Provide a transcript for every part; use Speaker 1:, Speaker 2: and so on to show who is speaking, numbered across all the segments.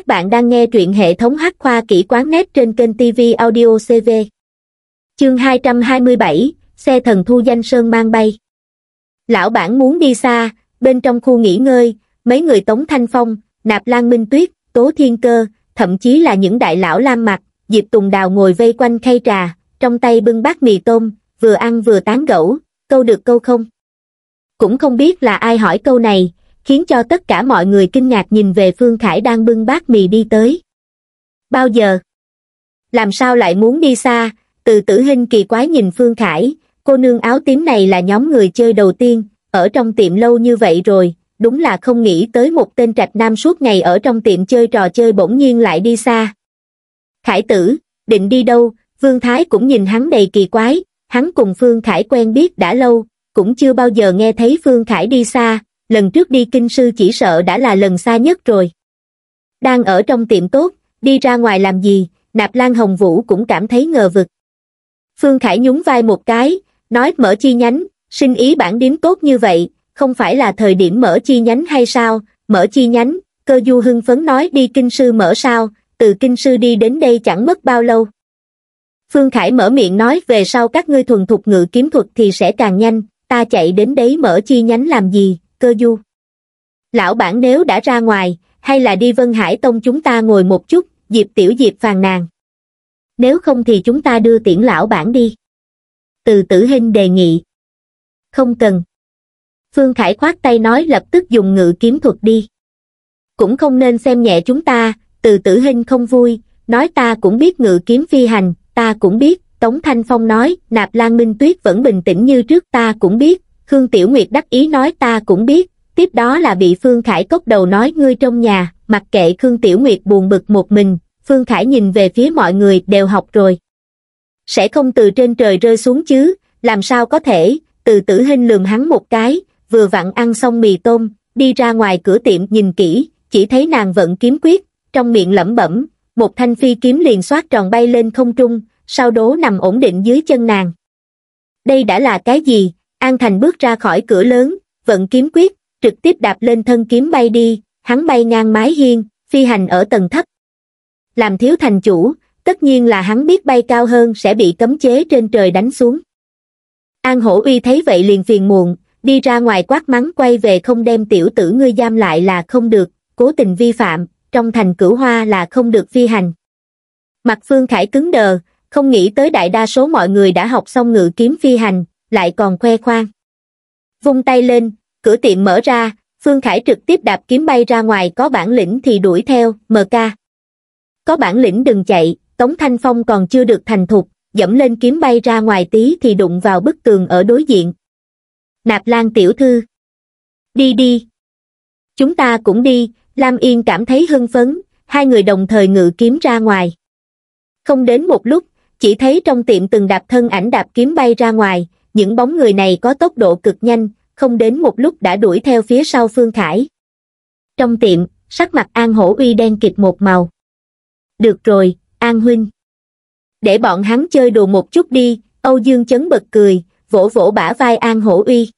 Speaker 1: Các bạn đang nghe truyện hệ thống hát khoa kỹ quán nét trên kênh TV Audio CV. Chương 227, xe thần thu danh sơn mang bay. Lão bản muốn đi xa, bên trong khu nghỉ ngơi, mấy người Tống Thanh Phong, Nạp Lan Minh Tuyết, Tố Thiên Cơ, thậm chí là những đại lão lam mặt, Diệp Tùng Đào ngồi vây quanh khay trà, trong tay bưng bát mì tôm, vừa ăn vừa tán gẫu, câu được câu không. Cũng không biết là ai hỏi câu này, khiến cho tất cả mọi người kinh ngạc nhìn về phương khải đang bưng bát mì đi tới bao giờ làm sao lại muốn đi xa từ tử hình kỳ quái nhìn phương khải cô nương áo tím này là nhóm người chơi đầu tiên ở trong tiệm lâu như vậy rồi đúng là không nghĩ tới một tên trạch nam suốt ngày ở trong tiệm chơi trò chơi bỗng nhiên lại đi xa khải tử định đi đâu vương thái cũng nhìn hắn đầy kỳ quái hắn cùng phương khải quen biết đã lâu cũng chưa bao giờ nghe thấy phương khải đi xa lần trước đi kinh sư chỉ sợ đã là lần xa nhất rồi đang ở trong tiệm tốt đi ra ngoài làm gì nạp lan hồng vũ cũng cảm thấy ngờ vực phương khải nhún vai một cái nói mở chi nhánh xin ý bản điếm tốt như vậy không phải là thời điểm mở chi nhánh hay sao mở chi nhánh cơ du hưng phấn nói đi kinh sư mở sao từ kinh sư đi đến đây chẳng mất bao lâu phương khải mở miệng nói về sau các ngươi thuần thục ngự kiếm thuật thì sẽ càng nhanh ta chạy đến đấy mở chi nhánh làm gì cơ du lão bản nếu đã ra ngoài hay là đi vân hải tông chúng ta ngồi một chút diệp tiểu diệp phàn nàn nếu không thì chúng ta đưa tiễn lão bản đi từ tử hình đề nghị không cần phương khải khoát tay nói lập tức dùng ngự kiếm thuật đi cũng không nên xem nhẹ chúng ta từ tử hình không vui nói ta cũng biết ngự kiếm phi hành ta cũng biết tống thanh phong nói nạp lan minh tuyết vẫn bình tĩnh như trước ta cũng biết khương tiểu nguyệt đắc ý nói ta cũng biết tiếp đó là bị phương khải cốc đầu nói ngươi trong nhà mặc kệ khương tiểu nguyệt buồn bực một mình phương khải nhìn về phía mọi người đều học rồi sẽ không từ trên trời rơi xuống chứ làm sao có thể từ tử hình lườm hắn một cái vừa vặn ăn xong mì tôm đi ra ngoài cửa tiệm nhìn kỹ chỉ thấy nàng vẫn kiếm quyết trong miệng lẩm bẩm một thanh phi kiếm liền xoát tròn bay lên không trung sau đó nằm ổn định dưới chân nàng đây đã là cái gì an thành bước ra khỏi cửa lớn vận kiếm quyết trực tiếp đạp lên thân kiếm bay đi hắn bay ngang mái hiên phi hành ở tầng thấp làm thiếu thành chủ tất nhiên là hắn biết bay cao hơn sẽ bị cấm chế trên trời đánh xuống an hổ uy thấy vậy liền phiền muộn đi ra ngoài quát mắng quay về không đem tiểu tử ngươi giam lại là không được cố tình vi phạm trong thành cửu hoa là không được phi hành mặt phương khải cứng đờ không nghĩ tới đại đa số mọi người đã học xong ngự kiếm phi hành lại còn khoe khoang. Vung tay lên, cửa tiệm mở ra, Phương Khải trực tiếp đạp kiếm bay ra ngoài có bản lĩnh thì đuổi theo, MK. Có bản lĩnh đừng chạy, Tống Thanh Phong còn chưa được thành thục, dẫm lên kiếm bay ra ngoài tí thì đụng vào bức tường ở đối diện. Nạp Lan tiểu thư. Đi đi. Chúng ta cũng đi, Lam Yên cảm thấy hưng phấn, hai người đồng thời ngự kiếm ra ngoài. Không đến một lúc, chỉ thấy trong tiệm từng đạp thân ảnh đạp kiếm bay ra ngoài, những bóng người này có tốc độ cực nhanh không đến một lúc đã đuổi theo phía sau phương khải trong tiệm sắc mặt an hổ uy đen kịt một màu được rồi an huynh để bọn hắn chơi đùa một chút đi âu dương chấn bật cười vỗ vỗ bả vai an hổ uy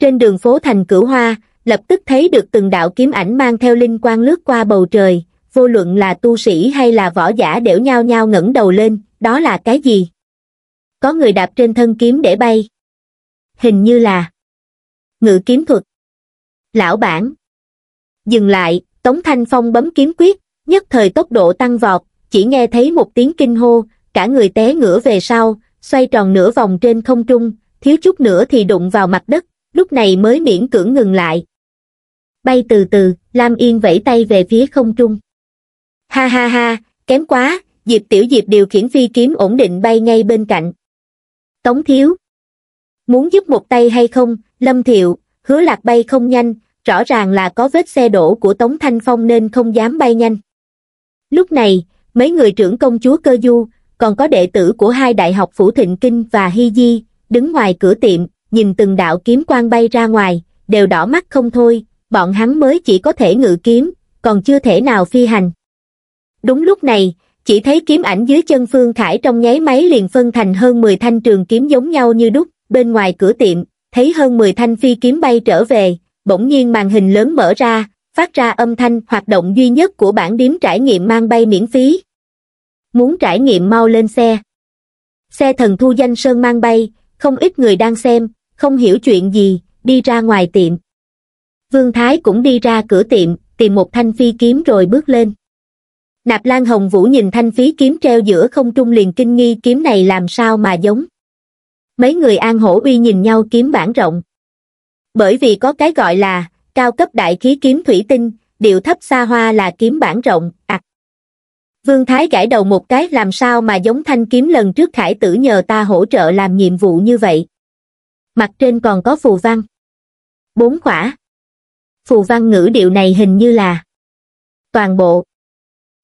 Speaker 1: trên đường phố thành cửu hoa lập tức thấy được từng đạo kiếm ảnh mang theo linh quang lướt qua bầu trời vô luận là tu sĩ hay là võ giả đều nhao nhao ngẩng đầu lên đó là cái gì có người đạp trên thân kiếm để bay. Hình như là ngự kiếm thuật. Lão bản. Dừng lại, Tống Thanh Phong bấm kiếm quyết, nhất thời tốc độ tăng vọt, chỉ nghe thấy một tiếng kinh hô, cả người té ngửa về sau, xoay tròn nửa vòng trên không trung, thiếu chút nữa thì đụng vào mặt đất, lúc này mới miễn cưỡng ngừng lại. Bay từ từ, Lam Yên vẫy tay về phía không trung. Ha ha ha, kém quá, Diệp Tiểu Diệp điều khiển phi kiếm ổn định bay ngay bên cạnh. Tống Thiếu. Muốn giúp một tay hay không, Lâm Thiệu, hứa lạc bay không nhanh, rõ ràng là có vết xe đổ của Tống Thanh Phong nên không dám bay nhanh. Lúc này, mấy người trưởng công chúa Cơ Du, còn có đệ tử của hai đại học Phủ Thịnh Kinh và Hy Di, đứng ngoài cửa tiệm, nhìn từng đạo kiếm quan bay ra ngoài, đều đỏ mắt không thôi, bọn hắn mới chỉ có thể ngự kiếm, còn chưa thể nào phi hành. Đúng lúc này, chỉ thấy kiếm ảnh dưới chân phương khải trong nháy máy liền phân thành hơn mười thanh trường kiếm giống nhau như đúc bên ngoài cửa tiệm thấy hơn mười thanh phi kiếm bay trở về bỗng nhiên màn hình lớn mở ra phát ra âm thanh hoạt động duy nhất của bản điếm trải nghiệm mang bay miễn phí muốn trải nghiệm mau lên xe xe thần thu danh sơn mang bay không ít người đang xem không hiểu chuyện gì đi ra ngoài tiệm vương thái cũng đi ra cửa tiệm tìm một thanh phi kiếm rồi bước lên nạp lan hồng vũ nhìn thanh phí kiếm treo giữa không trung liền kinh nghi kiếm này làm sao mà giống mấy người an hổ uy nhìn nhau kiếm bản rộng bởi vì có cái gọi là cao cấp đại khí kiếm thủy tinh điệu thấp xa hoa là kiếm bản rộng ặc vương thái gãi đầu một cái làm sao mà giống thanh kiếm lần trước khải tử nhờ ta hỗ trợ làm nhiệm vụ như vậy mặt trên còn có phù văn bốn khỏa phù văn ngữ điệu này hình như là toàn bộ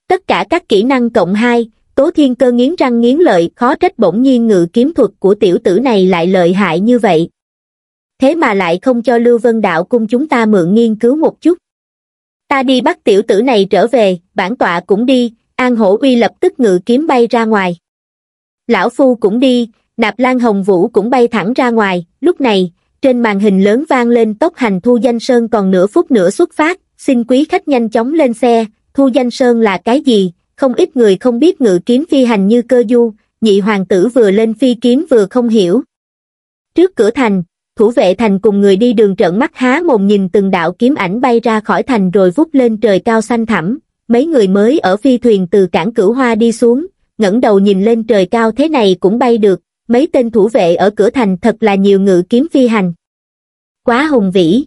Speaker 1: tất cả các kỹ năng cộng hai tố thiên cơ nghiến răng nghiến lợi khó trách bỗng nhiên ngự kiếm thuật của tiểu tử này lại lợi hại như vậy thế mà lại không cho lưu vân đạo cung chúng ta mượn nghiên cứu một chút ta đi bắt tiểu tử này trở về bản tọa cũng đi an hổ uy lập tức ngự kiếm bay ra ngoài lão phu cũng đi nạp lan hồng vũ cũng bay thẳng ra ngoài lúc này trên màn hình lớn vang lên tốc hành thu danh sơn còn nửa phút nữa xuất phát xin quý khách nhanh chóng lên xe Thu danh sơn là cái gì, không ít người không biết ngự kiếm phi hành như cơ du, nhị hoàng tử vừa lên phi kiếm vừa không hiểu. Trước cửa thành, thủ vệ thành cùng người đi đường trợn mắt há mồm nhìn từng đạo kiếm ảnh bay ra khỏi thành rồi vút lên trời cao xanh thẳm, mấy người mới ở phi thuyền từ cảng cửu hoa đi xuống, ngẩng đầu nhìn lên trời cao thế này cũng bay được, mấy tên thủ vệ ở cửa thành thật là nhiều ngự kiếm phi hành. Quá hùng vĩ.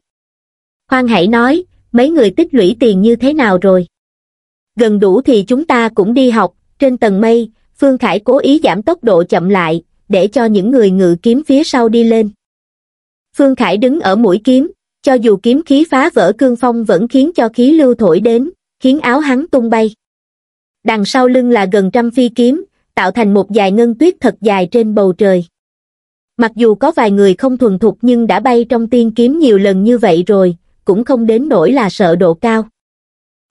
Speaker 1: Khoan hãy nói, mấy người tích lũy tiền như thế nào rồi? gần đủ thì chúng ta cũng đi học trên tầng mây phương khải cố ý giảm tốc độ chậm lại để cho những người ngự kiếm phía sau đi lên phương khải đứng ở mũi kiếm cho dù kiếm khí phá vỡ cương phong vẫn khiến cho khí lưu thổi đến khiến áo hắn tung bay đằng sau lưng là gần trăm phi kiếm tạo thành một dài ngân tuyết thật dài trên bầu trời mặc dù có vài người không thuần thục nhưng đã bay trong tiên kiếm nhiều lần như vậy rồi cũng không đến nỗi là sợ độ cao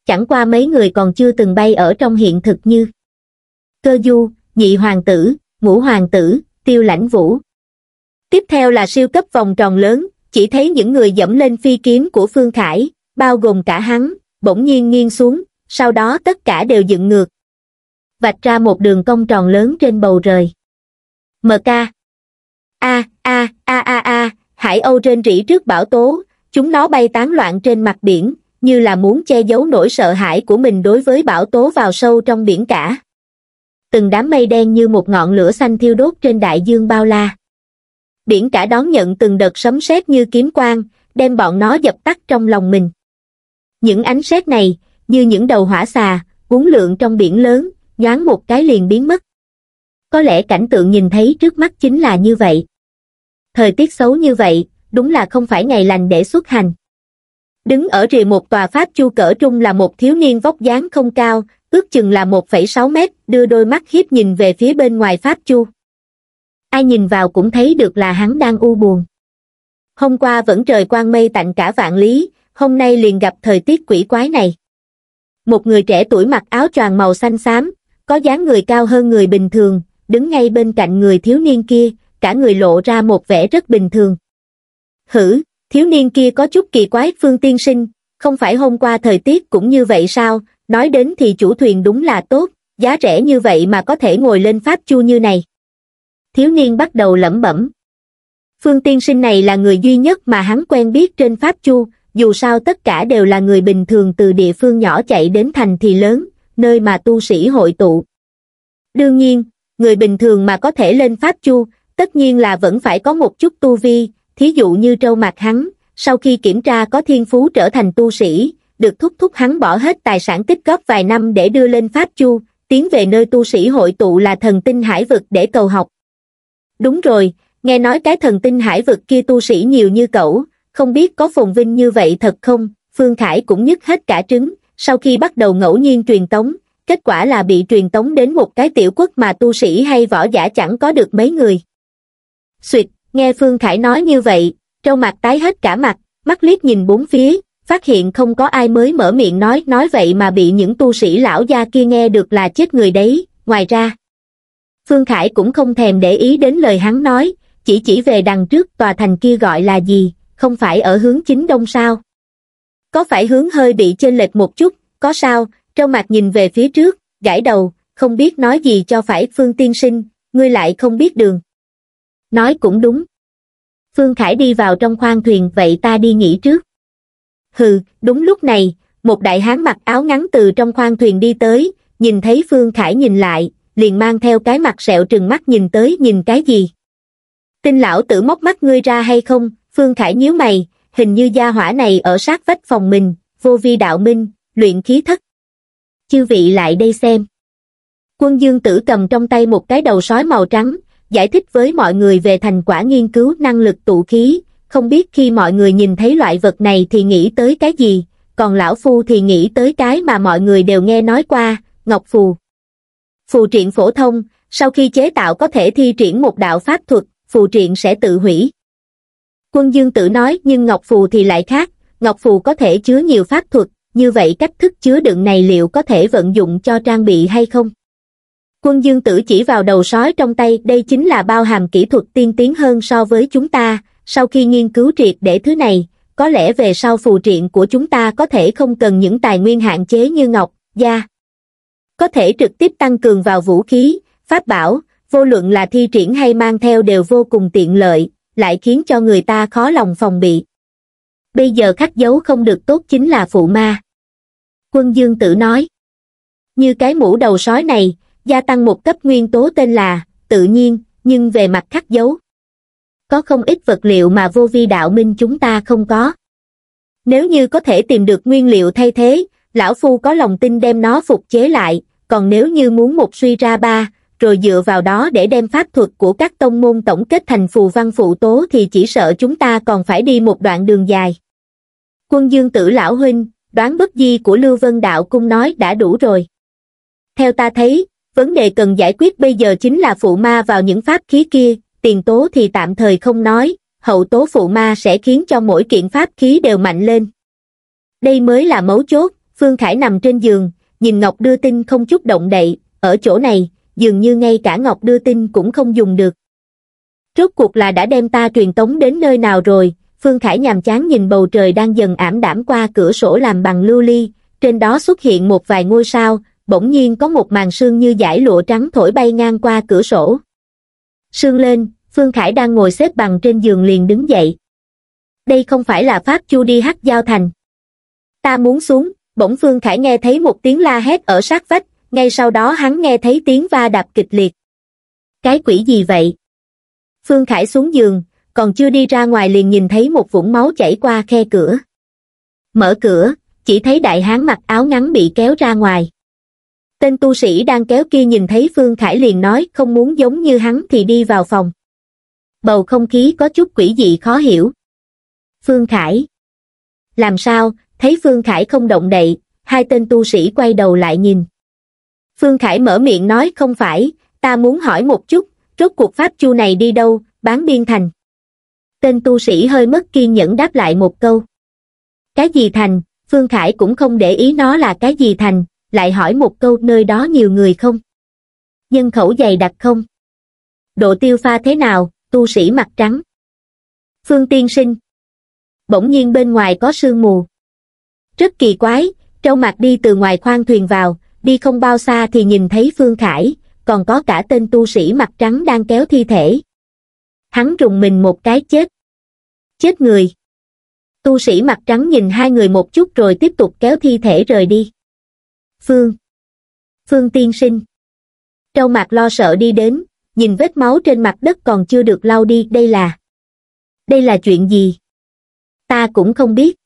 Speaker 1: chẳng qua mấy người còn chưa từng bay ở trong hiện thực như cơ du, nhị hoàng tử, ngũ hoàng tử, tiêu lãnh vũ. Tiếp theo là siêu cấp vòng tròn lớn, chỉ thấy những người dẫm lên phi kiếm của Phương Khải, bao gồm cả hắn, bỗng nhiên nghiêng xuống, sau đó tất cả đều dựng ngược. Vạch ra một đường cong tròn lớn trên bầu trời. MK A A A A A, hải âu trên rỉ trước bão tố, chúng nó bay tán loạn trên mặt biển, như là muốn che giấu nỗi sợ hãi của mình đối với bão tố vào sâu trong biển cả. Từng đám mây đen như một ngọn lửa xanh thiêu đốt trên đại dương bao la. Biển cả đón nhận từng đợt sấm sét như kiếm quang, đem bọn nó dập tắt trong lòng mình. Những ánh sét này, như những đầu hỏa xà, cuốn lượng trong biển lớn, nhoáng một cái liền biến mất. Có lẽ cảnh tượng nhìn thấy trước mắt chính là như vậy. Thời tiết xấu như vậy, đúng là không phải ngày lành để xuất hành đứng ở rìa một tòa pháp chu cỡ trung là một thiếu niên vóc dáng không cao ước chừng là một phẩy sáu mét đưa đôi mắt hiếp nhìn về phía bên ngoài pháp chu ai nhìn vào cũng thấy được là hắn đang u buồn hôm qua vẫn trời quang mây tạnh cả vạn lý hôm nay liền gặp thời tiết quỷ quái này một người trẻ tuổi mặc áo choàng màu xanh xám có dáng người cao hơn người bình thường đứng ngay bên cạnh người thiếu niên kia cả người lộ ra một vẻ rất bình thường hử Thiếu niên kia có chút kỳ quái Phương Tiên Sinh, không phải hôm qua thời tiết cũng như vậy sao, nói đến thì chủ thuyền đúng là tốt, giá rẻ như vậy mà có thể ngồi lên Pháp Chu như này. Thiếu niên bắt đầu lẩm bẩm. Phương Tiên Sinh này là người duy nhất mà hắn quen biết trên Pháp Chu, dù sao tất cả đều là người bình thường từ địa phương nhỏ chạy đến thành thì lớn, nơi mà tu sĩ hội tụ. Đương nhiên, người bình thường mà có thể lên Pháp Chu, tất nhiên là vẫn phải có một chút tu vi, thí dụ như trâu mặt hắn, sau khi kiểm tra có thiên phú trở thành tu sĩ, được thúc thúc hắn bỏ hết tài sản tích góp vài năm để đưa lên Pháp Chu, tiến về nơi tu sĩ hội tụ là thần tinh hải vực để cầu học. Đúng rồi, nghe nói cái thần tinh hải vực kia tu sĩ nhiều như cậu, không biết có phồn vinh như vậy thật không, Phương Khải cũng nhức hết cả trứng, sau khi bắt đầu ngẫu nhiên truyền tống, kết quả là bị truyền tống đến một cái tiểu quốc mà tu sĩ hay võ giả chẳng có được mấy người. Xuyệt, Nghe Phương Khải nói như vậy, trâu mặt tái hết cả mặt, mắt liếc nhìn bốn phía, phát hiện không có ai mới mở miệng nói nói vậy mà bị những tu sĩ lão gia kia nghe được là chết người đấy, ngoài ra. Phương Khải cũng không thèm để ý đến lời hắn nói, chỉ chỉ về đằng trước tòa thành kia gọi là gì, không phải ở hướng chính đông sao. Có phải hướng hơi bị chênh lệch một chút, có sao, trâu mặt nhìn về phía trước, gãi đầu, không biết nói gì cho phải Phương Tiên Sinh, ngươi lại không biết đường nói cũng đúng phương khải đi vào trong khoang thuyền vậy ta đi nghỉ trước hừ đúng lúc này một đại hán mặc áo ngắn từ trong khoang thuyền đi tới nhìn thấy phương khải nhìn lại liền mang theo cái mặt sẹo trừng mắt nhìn tới nhìn cái gì Tinh lão tử móc mắt ngươi ra hay không phương khải nhíu mày hình như gia hỏa này ở sát vách phòng mình vô vi đạo minh luyện khí thất chư vị lại đây xem quân dương tử cầm trong tay một cái đầu sói màu trắng giải thích với mọi người về thành quả nghiên cứu năng lực tụ khí, không biết khi mọi người nhìn thấy loại vật này thì nghĩ tới cái gì, còn lão phu thì nghĩ tới cái mà mọi người đều nghe nói qua, ngọc phù. Phù triện phổ thông, sau khi chế tạo có thể thi triển một đạo pháp thuật, phù triện sẽ tự hủy. Quân Dương tự nói nhưng ngọc phù thì lại khác, ngọc phù có thể chứa nhiều pháp thuật, như vậy cách thức chứa đựng này liệu có thể vận dụng cho trang bị hay không? quân dương tử chỉ vào đầu sói trong tay đây chính là bao hàm kỹ thuật tiên tiến hơn so với chúng ta, sau khi nghiên cứu triệt để thứ này, có lẽ về sau phù triện của chúng ta có thể không cần những tài nguyên hạn chế như ngọc, da. Có thể trực tiếp tăng cường vào vũ khí, pháp bảo, vô luận là thi triển hay mang theo đều vô cùng tiện lợi, lại khiến cho người ta khó lòng phòng bị. Bây giờ khắc dấu không được tốt chính là phụ ma. Quân Dương Tử nói. Như cái mũ đầu sói này, gia tăng một cấp nguyên tố tên là tự nhiên nhưng về mặt khắc dấu có không ít vật liệu mà vô vi đạo minh chúng ta không có nếu như có thể tìm được nguyên liệu thay thế lão phu có lòng tin đem nó phục chế lại còn nếu như muốn một suy ra ba rồi dựa vào đó để đem pháp thuật của các tông môn tổng kết thành phù văn phụ tố thì chỉ sợ chúng ta còn phải đi một đoạn đường dài quân dương tử lão huynh đoán bất di của lưu vân đạo cung nói đã đủ rồi theo ta thấy vấn đề cần giải quyết bây giờ chính là phụ ma vào những pháp khí kia tiền tố thì tạm thời không nói hậu tố phụ ma sẽ khiến cho mỗi kiện pháp khí đều mạnh lên đây mới là mấu chốt phương khải nằm trên giường nhìn ngọc đưa tin không chút động đậy ở chỗ này dường như ngay cả ngọc đưa tin cũng không dùng được rốt cuộc là đã đem ta truyền tống đến nơi nào rồi phương khải nhàm chán nhìn bầu trời đang dần ảm đạm qua cửa sổ làm bằng lưu ly trên đó xuất hiện một vài ngôi sao bỗng nhiên có một màn sương như dải lụa trắng thổi bay ngang qua cửa sổ. Sương lên, Phương Khải đang ngồi xếp bằng trên giường liền đứng dậy. Đây không phải là phát chu đi hát giao thành. Ta muốn xuống, bỗng Phương Khải nghe thấy một tiếng la hét ở sát vách, ngay sau đó hắn nghe thấy tiếng va đạp kịch liệt. Cái quỷ gì vậy? Phương Khải xuống giường, còn chưa đi ra ngoài liền nhìn thấy một vũng máu chảy qua khe cửa. Mở cửa, chỉ thấy đại hán mặc áo ngắn bị kéo ra ngoài tên tu sĩ đang kéo kia nhìn thấy Phương Khải liền nói không muốn giống như hắn thì đi vào phòng. Bầu không khí có chút quỷ dị khó hiểu. Phương Khải Làm sao, thấy Phương Khải không động đậy, hai tên tu sĩ quay đầu lại nhìn. Phương Khải mở miệng nói không phải, ta muốn hỏi một chút, rốt cuộc pháp chu này đi đâu, bán biên thành. Tên tu sĩ hơi mất kiên nhẫn đáp lại một câu. Cái gì thành, Phương Khải cũng không để ý nó là cái gì thành, lại hỏi một câu nơi đó nhiều người không? Nhân khẩu dày đặc không? Độ tiêu pha thế nào, tu sĩ mặt trắng? Phương tiên sinh. Bỗng nhiên bên ngoài có sương mù. Rất kỳ quái, trâu mặt đi từ ngoài khoang thuyền vào, đi không bao xa thì nhìn thấy Phương Khải, còn có cả tên tu sĩ mặt trắng đang kéo thi thể. Hắn rùng mình một cái chết. Chết người. Tu sĩ mặt trắng nhìn hai người một chút rồi tiếp tục kéo thi thể rời đi. Phương. Phương tiên sinh. Trâu mặt lo sợ đi đến, nhìn vết máu trên mặt đất còn chưa được lau đi đây là... Đây là chuyện gì? Ta cũng không biết.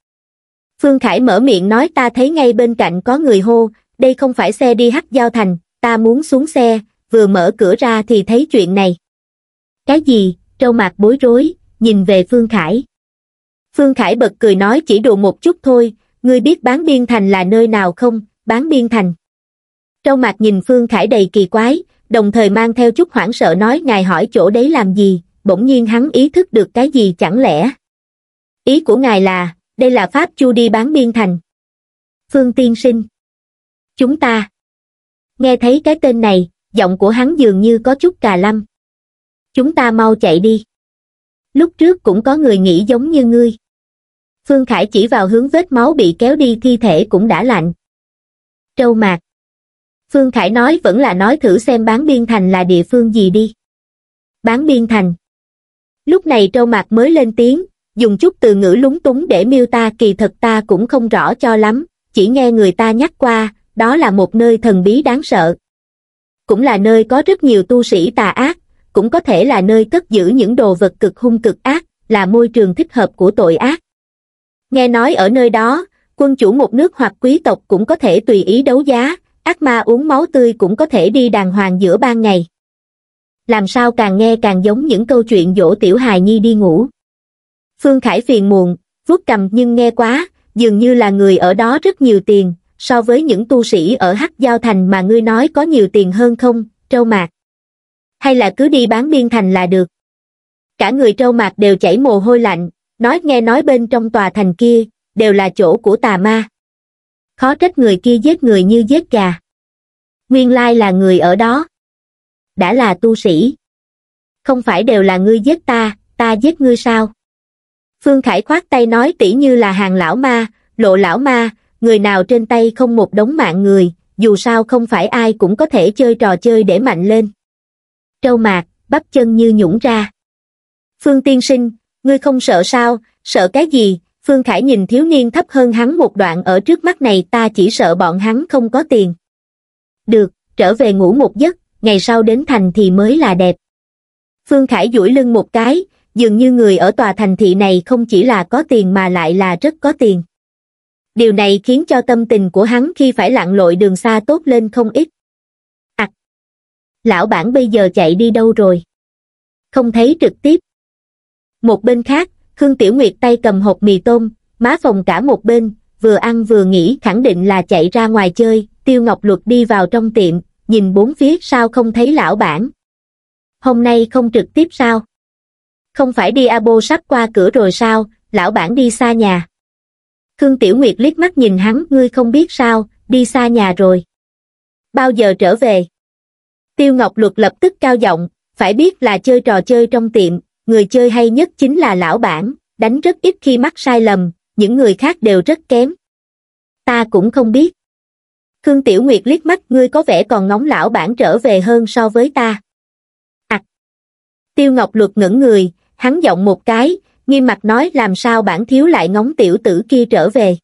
Speaker 1: Phương Khải mở miệng nói ta thấy ngay bên cạnh có người hô, đây không phải xe đi hắc giao thành, ta muốn xuống xe, vừa mở cửa ra thì thấy chuyện này. Cái gì? Trâu mặt bối rối, nhìn về Phương Khải. Phương Khải bật cười nói chỉ đùa một chút thôi, ngươi biết bán biên thành là nơi nào không, bán biên thành trâu mặt nhìn phương khải đầy kỳ quái đồng thời mang theo chút hoảng sợ nói ngài hỏi chỗ đấy làm gì bỗng nhiên hắn ý thức được cái gì chẳng lẽ ý của ngài là đây là pháp chu đi bán biên thành phương tiên sinh chúng ta nghe thấy cái tên này giọng của hắn dường như có chút cà lâm chúng ta mau chạy đi lúc trước cũng có người nghĩ giống như ngươi phương khải chỉ vào hướng vết máu bị kéo đi thi thể cũng đã lạnh trâu mạc. Phương Khải nói vẫn là nói thử xem bán biên thành là địa phương gì đi. Bán biên thành. Lúc này trâu mạc mới lên tiếng, dùng chút từ ngữ lúng túng để miêu ta kỳ thật ta cũng không rõ cho lắm, chỉ nghe người ta nhắc qua, đó là một nơi thần bí đáng sợ. Cũng là nơi có rất nhiều tu sĩ tà ác, cũng có thể là nơi cất giữ những đồ vật cực hung cực ác, là môi trường thích hợp của tội ác. Nghe nói ở nơi đó, quân chủ một nước hoặc quý tộc cũng có thể tùy ý đấu giá ác ma uống máu tươi cũng có thể đi đàng hoàng giữa ban ngày làm sao càng nghe càng giống những câu chuyện dỗ tiểu hài nhi đi ngủ phương khải phiền muộn vuốt cầm nhưng nghe quá dường như là người ở đó rất nhiều tiền so với những tu sĩ ở hắc giao thành mà ngươi nói có nhiều tiền hơn không trâu mạc hay là cứ đi bán biên thành là được cả người trâu mạc đều chảy mồ hôi lạnh nói nghe nói bên trong tòa thành kia đều là chỗ của tà ma khó trách người kia giết người như giết gà nguyên lai là người ở đó đã là tu sĩ không phải đều là ngươi giết ta ta giết ngươi sao phương khải khoát tay nói tỉ như là hàng lão ma lộ lão ma người nào trên tay không một đống mạng người dù sao không phải ai cũng có thể chơi trò chơi để mạnh lên trâu mạc bắp chân như nhũng ra phương tiên sinh ngươi không sợ sao sợ cái gì Phương Khải nhìn thiếu niên thấp hơn hắn một đoạn ở trước mắt này ta chỉ sợ bọn hắn không có tiền. Được, trở về ngủ một giấc, ngày sau đến thành thì mới là đẹp. Phương Khải duỗi lưng một cái, dường như người ở tòa thành thị này không chỉ là có tiền mà lại là rất có tiền. Điều này khiến cho tâm tình của hắn khi phải lặn lội đường xa tốt lên không ít. À, lão bản bây giờ chạy đi đâu rồi? Không thấy trực tiếp. Một bên khác, Khương Tiểu Nguyệt tay cầm hộp mì tôm, má phòng cả một bên, vừa ăn vừa nghĩ khẳng định là chạy ra ngoài chơi, Tiêu Ngọc Luật đi vào trong tiệm, nhìn bốn phía sao không thấy lão bản. Hôm nay không trực tiếp sao? Không phải đi Abo sắp qua cửa rồi sao, lão bản đi xa nhà. Khương Tiểu Nguyệt liếc mắt nhìn hắn, ngươi không biết sao, đi xa nhà rồi. Bao giờ trở về? Tiêu Ngọc Luật lập tức cao giọng, phải biết là chơi trò chơi trong tiệm, người chơi hay nhất chính là lão bản đánh rất ít khi mắc sai lầm những người khác đều rất kém ta cũng không biết khương tiểu nguyệt liếc mắt ngươi có vẻ còn ngóng lão bản trở về hơn so với ta à. tiêu ngọc luật ngẩng người hắn giọng một cái nghiêm mặt nói làm sao bản thiếu lại ngóng tiểu tử kia trở về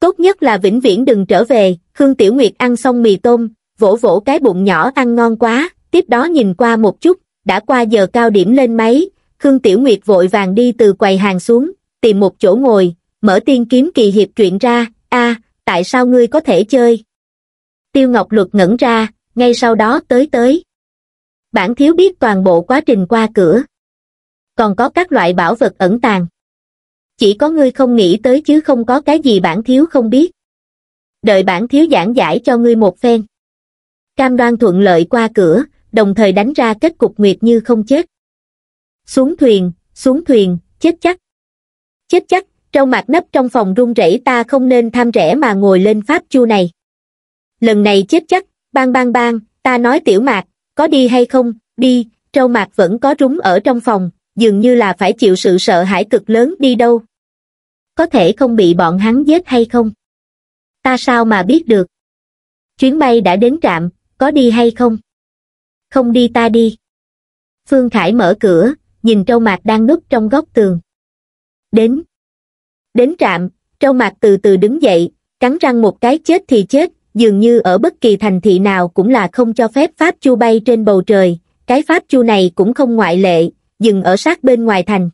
Speaker 1: tốt nhất là vĩnh viễn đừng trở về khương tiểu nguyệt ăn xong mì tôm vỗ vỗ cái bụng nhỏ ăn ngon quá tiếp đó nhìn qua một chút đã qua giờ cao điểm lên máy, Khương Tiểu Nguyệt vội vàng đi từ quầy hàng xuống, tìm một chỗ ngồi, mở tiên kiếm kỳ hiệp chuyện ra, a tại sao ngươi có thể chơi? Tiêu Ngọc Luật ngẩn ra, ngay sau đó tới tới. Bản thiếu biết toàn bộ quá trình qua cửa. Còn có các loại bảo vật ẩn tàng. Chỉ có ngươi không nghĩ tới chứ không có cái gì bản thiếu không biết. Đợi bản thiếu giảng giải cho ngươi một phen. Cam đoan thuận lợi qua cửa, đồng thời đánh ra kết cục nguyệt như không chết xuống thuyền xuống thuyền chết chắc chết chắc trong mặt nấp trong phòng run rẩy ta không nên tham rẻ mà ngồi lên pháp chu này lần này chết chắc bang bang bang ta nói tiểu mạc có đi hay không đi trâu mạc vẫn có rúng ở trong phòng dường như là phải chịu sự sợ hãi cực lớn đi đâu có thể không bị bọn hắn giết hay không ta sao mà biết được chuyến bay đã đến trạm có đi hay không không đi ta đi. Phương Khải mở cửa, nhìn Trâu Mạc đang núp trong góc tường. Đến. Đến trạm, Trâu Mạc từ từ đứng dậy, cắn răng một cái chết thì chết, dường như ở bất kỳ thành thị nào cũng là không cho phép Pháp Chu bay trên bầu trời, cái Pháp Chu này cũng không ngoại lệ, dừng ở sát bên ngoài thành.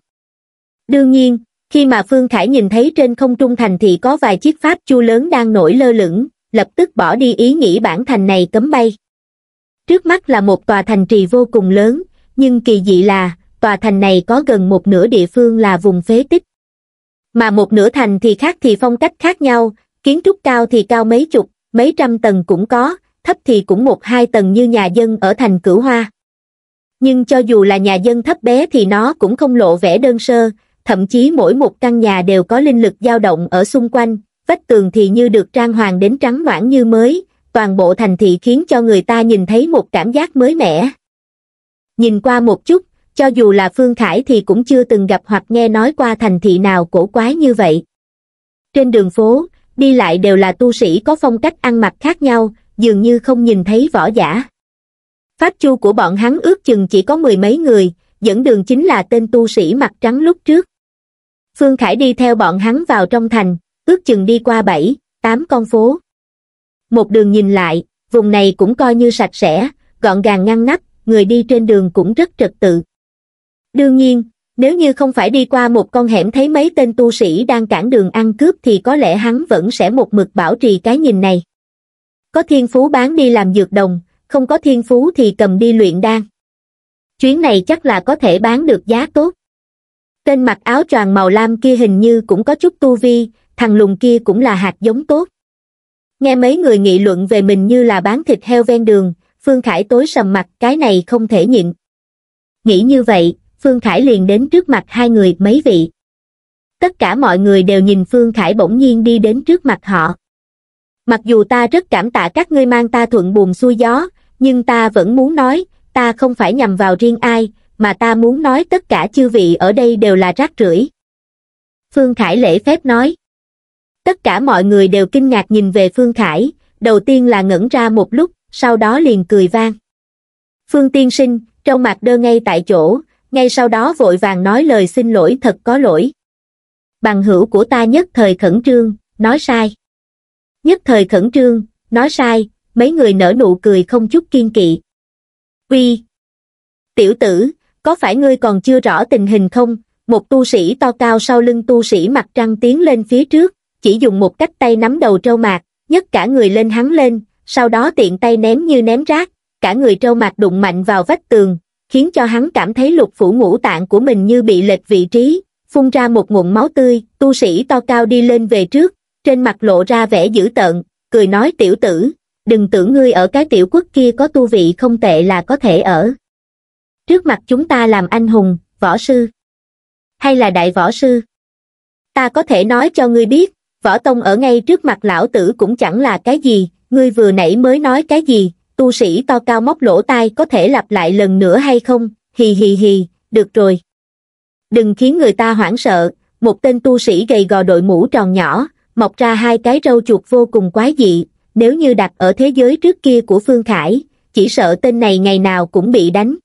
Speaker 1: Đương nhiên, khi mà Phương Khải nhìn thấy trên không trung thành thì có vài chiếc Pháp Chu lớn đang nổi lơ lửng, lập tức bỏ đi ý nghĩ bản thành này cấm bay trước mắt là một tòa thành trì vô cùng lớn nhưng kỳ dị là tòa thành này có gần một nửa địa phương là vùng phế tích mà một nửa thành thì khác thì phong cách khác nhau kiến trúc cao thì cao mấy chục mấy trăm tầng cũng có thấp thì cũng một hai tầng như nhà dân ở thành cửu hoa nhưng cho dù là nhà dân thấp bé thì nó cũng không lộ vẻ đơn sơ thậm chí mỗi một căn nhà đều có linh lực dao động ở xung quanh vách tường thì như được trang hoàng đến trắng loãng như mới toàn bộ thành thị khiến cho người ta nhìn thấy một cảm giác mới mẻ. Nhìn qua một chút, cho dù là Phương Khải thì cũng chưa từng gặp hoặc nghe nói qua thành thị nào cổ quái như vậy. Trên đường phố, đi lại đều là tu sĩ có phong cách ăn mặc khác nhau, dường như không nhìn thấy võ giả. Pháp chu của bọn hắn ước chừng chỉ có mười mấy người, dẫn đường chính là tên tu sĩ mặt trắng lúc trước. Phương Khải đi theo bọn hắn vào trong thành, ước chừng đi qua bảy, tám con phố một đường nhìn lại, vùng này cũng coi như sạch sẽ, gọn gàng ngăn nắp, người đi trên đường cũng rất trật tự. Đương nhiên, nếu như không phải đi qua một con hẻm thấy mấy tên tu sĩ đang cản đường ăn cướp thì có lẽ hắn vẫn sẽ một mực bảo trì cái nhìn này. Có thiên phú bán đi làm dược đồng, không có thiên phú thì cầm đi luyện đan. Chuyến này chắc là có thể bán được giá tốt. Tên mặc áo choàng màu lam kia hình như cũng có chút tu vi, thằng lùng kia cũng là hạt giống tốt. Nghe mấy người nghị luận về mình như là bán thịt heo ven đường, Phương Khải tối sầm mặt cái này không thể nhịn. Nghĩ như vậy, Phương Khải liền đến trước mặt hai người mấy vị. Tất cả mọi người đều nhìn Phương Khải bỗng nhiên đi đến trước mặt họ. Mặc dù ta rất cảm tạ các ngươi mang ta thuận buồm xuôi gió, nhưng ta vẫn muốn nói, ta không phải nhằm vào riêng ai, mà ta muốn nói tất cả chư vị ở đây đều là rác rưởi. Phương Khải lễ phép nói tất cả mọi người đều kinh ngạc nhìn về Phương Khải, đầu tiên là ngẩn ra một lúc, sau đó liền cười vang. Phương tiên sinh, trong mặt đơ ngay tại chỗ, ngay sau đó vội vàng nói lời xin lỗi thật có lỗi. Bằng hữu của ta nhất thời khẩn trương, nói sai. Nhất thời khẩn trương, nói sai, mấy người nở nụ cười không chút kiên kỵ. Uy, Tiểu tử, có phải ngươi còn chưa rõ tình hình không? Một tu sĩ to cao sau lưng tu sĩ mặt trăng tiến lên phía trước, chỉ dùng một cách tay nắm đầu trâu mạc, nhấc cả người lên hắn lên, sau đó tiện tay ném như ném rác, cả người trâu mạc đụng mạnh vào vách tường, khiến cho hắn cảm thấy lục phủ ngũ tạng của mình như bị lệch vị trí, phun ra một nguồn máu tươi, tu sĩ to cao đi lên về trước, trên mặt lộ ra vẻ dữ tợn, cười nói tiểu tử, đừng tưởng ngươi ở cái tiểu quốc kia có tu vị không tệ là có thể ở. Trước mặt chúng ta làm anh hùng, võ sư, hay là đại võ sư. Ta có thể nói cho ngươi biết, võ tông ở ngay trước mặt lão tử cũng chẳng là cái gì, ngươi vừa nãy mới nói cái gì, tu sĩ to cao móc lỗ tai có thể lặp lại lần nữa hay không, hì hì hì, được rồi. Đừng khiến người ta hoảng sợ, một tên tu sĩ gầy gò đội mũ tròn nhỏ, mọc ra hai cái râu chuột vô cùng quái dị, nếu như đặt ở thế giới trước kia của Phương Khải, chỉ sợ tên này ngày nào cũng bị đánh.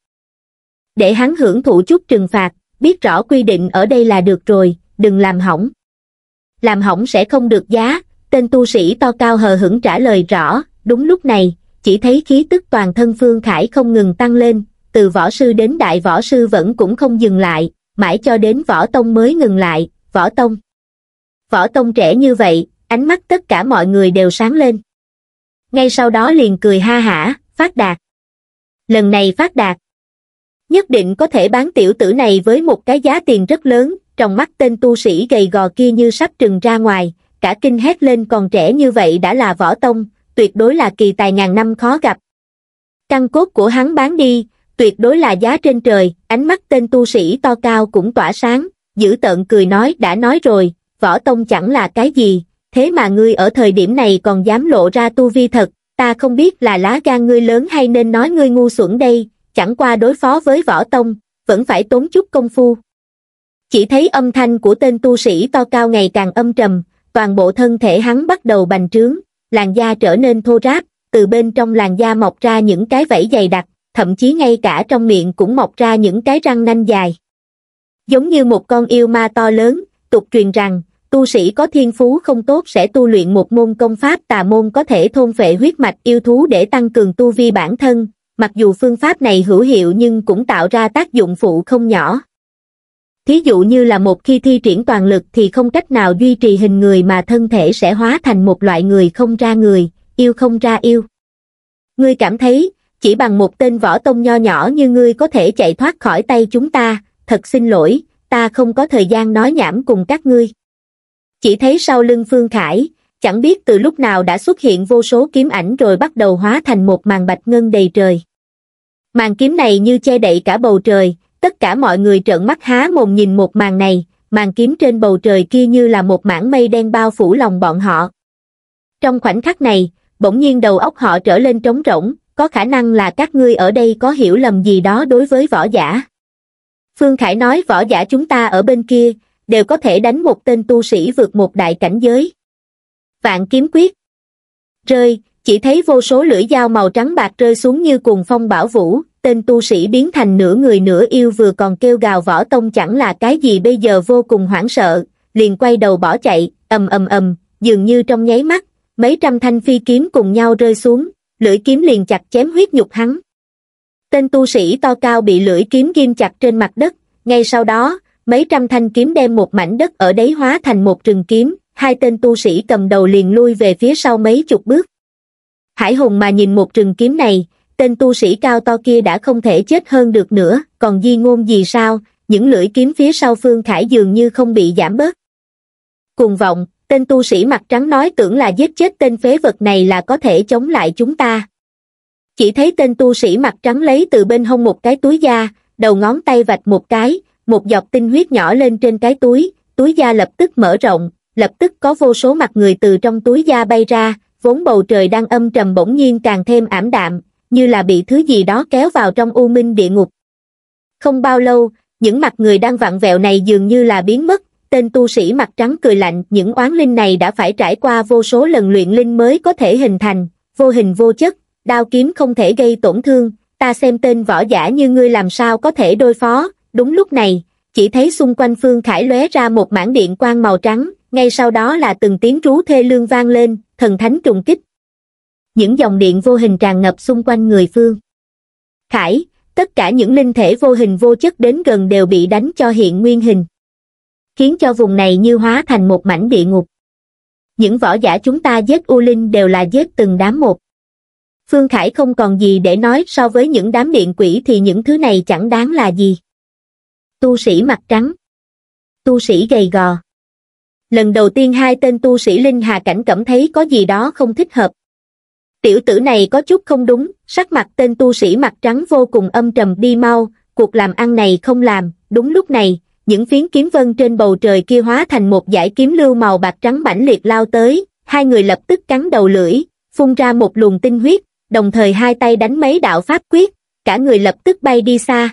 Speaker 1: Để hắn hưởng thụ chút trừng phạt, biết rõ quy định ở đây là được rồi, đừng làm hỏng làm hỏng sẽ không được giá, tên tu sĩ to cao hờ hững trả lời rõ, đúng lúc này, chỉ thấy khí tức toàn thân Phương Khải không ngừng tăng lên, từ võ sư đến đại võ sư vẫn cũng không dừng lại, mãi cho đến võ tông mới ngừng lại, võ tông. Võ tông trẻ như vậy, ánh mắt tất cả mọi người đều sáng lên. Ngay sau đó liền cười ha hả, phát đạt. Lần này phát đạt. Nhất định có thể bán tiểu tử này với một cái giá tiền rất lớn, trong mắt tên tu sĩ gầy gò kia như sắp trừng ra ngoài, cả kinh hét lên còn trẻ như vậy đã là võ tông, tuyệt đối là kỳ tài ngàn năm khó gặp. Căn cốt của hắn bán đi, tuyệt đối là giá trên trời, ánh mắt tên tu sĩ to cao cũng tỏa sáng, giữ tợn cười nói đã nói rồi, võ tông chẳng là cái gì, thế mà ngươi ở thời điểm này còn dám lộ ra tu vi thật, ta không biết là lá gan ngươi lớn hay nên nói ngươi ngu xuẩn đây, chẳng qua đối phó với võ tông, vẫn phải tốn chút công phu chỉ thấy âm thanh của tên tu sĩ to cao ngày càng âm trầm toàn bộ thân thể hắn bắt đầu bành trướng làn da trở nên thô ráp từ bên trong làn da mọc ra những cái vảy dày đặc thậm chí ngay cả trong miệng cũng mọc ra những cái răng nanh dài giống như một con yêu ma to lớn tục truyền rằng tu sĩ có thiên phú không tốt sẽ tu luyện một môn công pháp tà môn có thể thôn phệ huyết mạch yêu thú để tăng cường tu vi bản thân mặc dù phương pháp này hữu hiệu nhưng cũng tạo ra tác dụng phụ không nhỏ Thí dụ như là một khi thi triển toàn lực thì không cách nào duy trì hình người mà thân thể sẽ hóa thành một loại người không ra người, yêu không ra yêu. Ngươi cảm thấy, chỉ bằng một tên võ tông nho nhỏ như ngươi có thể chạy thoát khỏi tay chúng ta, thật xin lỗi, ta không có thời gian nói nhảm cùng các ngươi. Chỉ thấy sau lưng Phương Khải, chẳng biết từ lúc nào đã xuất hiện vô số kiếm ảnh rồi bắt đầu hóa thành một màn bạch ngân đầy trời. Màn kiếm này như che đậy cả bầu trời, tất cả mọi người trợn mắt há mồm nhìn một màn này màn kiếm trên bầu trời kia như là một mảng mây đen bao phủ lòng bọn họ trong khoảnh khắc này bỗng nhiên đầu óc họ trở lên trống rỗng có khả năng là các ngươi ở đây có hiểu lầm gì đó đối với võ giả phương khải nói võ giả chúng ta ở bên kia đều có thể đánh một tên tu sĩ vượt một đại cảnh giới vạn kiếm quyết rơi chỉ thấy vô số lưỡi dao màu trắng bạc rơi xuống như cùng phong bảo vũ tên tu sĩ biến thành nửa người nửa yêu vừa còn kêu gào võ tông chẳng là cái gì bây giờ vô cùng hoảng sợ liền quay đầu bỏ chạy ầm ầm ầm dường như trong nháy mắt mấy trăm thanh phi kiếm cùng nhau rơi xuống lưỡi kiếm liền chặt chém huyết nhục hắn tên tu sĩ to cao bị lưỡi kiếm ghim chặt trên mặt đất ngay sau đó mấy trăm thanh kiếm đem một mảnh đất ở đấy hóa thành một rừng kiếm hai tên tu sĩ cầm đầu liền lui về phía sau mấy chục bước hải hùng mà nhìn một rừng kiếm này tên tu sĩ cao to kia đã không thể chết hơn được nữa, còn di ngôn gì sao, những lưỡi kiếm phía sau Phương Khải dường như không bị giảm bớt. Cùng vọng, tên tu sĩ mặt trắng nói tưởng là giết chết tên phế vật này là có thể chống lại chúng ta. Chỉ thấy tên tu sĩ mặt trắng lấy từ bên hông một cái túi da, đầu ngón tay vạch một cái, một giọt tinh huyết nhỏ lên trên cái túi, túi da lập tức mở rộng, lập tức có vô số mặt người từ trong túi da bay ra, vốn bầu trời đang âm trầm bỗng nhiên càng thêm ảm đạm, như là bị thứ gì đó kéo vào trong u minh địa ngục. Không bao lâu, những mặt người đang vặn vẹo này dường như là biến mất, tên tu sĩ mặt trắng cười lạnh, những oán linh này đã phải trải qua vô số lần luyện linh mới có thể hình thành, vô hình vô chất, đao kiếm không thể gây tổn thương, ta xem tên võ giả như ngươi làm sao có thể đối phó, đúng lúc này, chỉ thấy xung quanh Phương Khải lóe ra một mảng điện quang màu trắng, ngay sau đó là từng tiếng rú thê lương vang lên, thần thánh trùng kích, những dòng điện vô hình tràn ngập xung quanh người phương. Khải, tất cả những linh thể vô hình vô chất đến gần đều bị đánh cho hiện nguyên hình, khiến cho vùng này như hóa thành một mảnh địa ngục. Những võ giả chúng ta giết U Linh đều là giết từng đám một. Phương Khải không còn gì để nói so với những đám điện quỷ thì những thứ này chẳng đáng là gì. Tu sĩ mặt trắng. Tu sĩ gầy gò. Lần đầu tiên hai tên tu sĩ Linh Hà Cảnh cảm thấy có gì đó không thích hợp, tiểu tử này có chút không đúng sắc mặt tên tu sĩ mặt trắng vô cùng âm trầm đi mau cuộc làm ăn này không làm đúng lúc này những phiến kiếm vân trên bầu trời kia hóa thành một dải kiếm lưu màu bạc trắng bảnh liệt lao tới hai người lập tức cắn đầu lưỡi phun ra một luồng tinh huyết đồng thời hai tay đánh mấy đạo pháp quyết cả người lập tức bay đi xa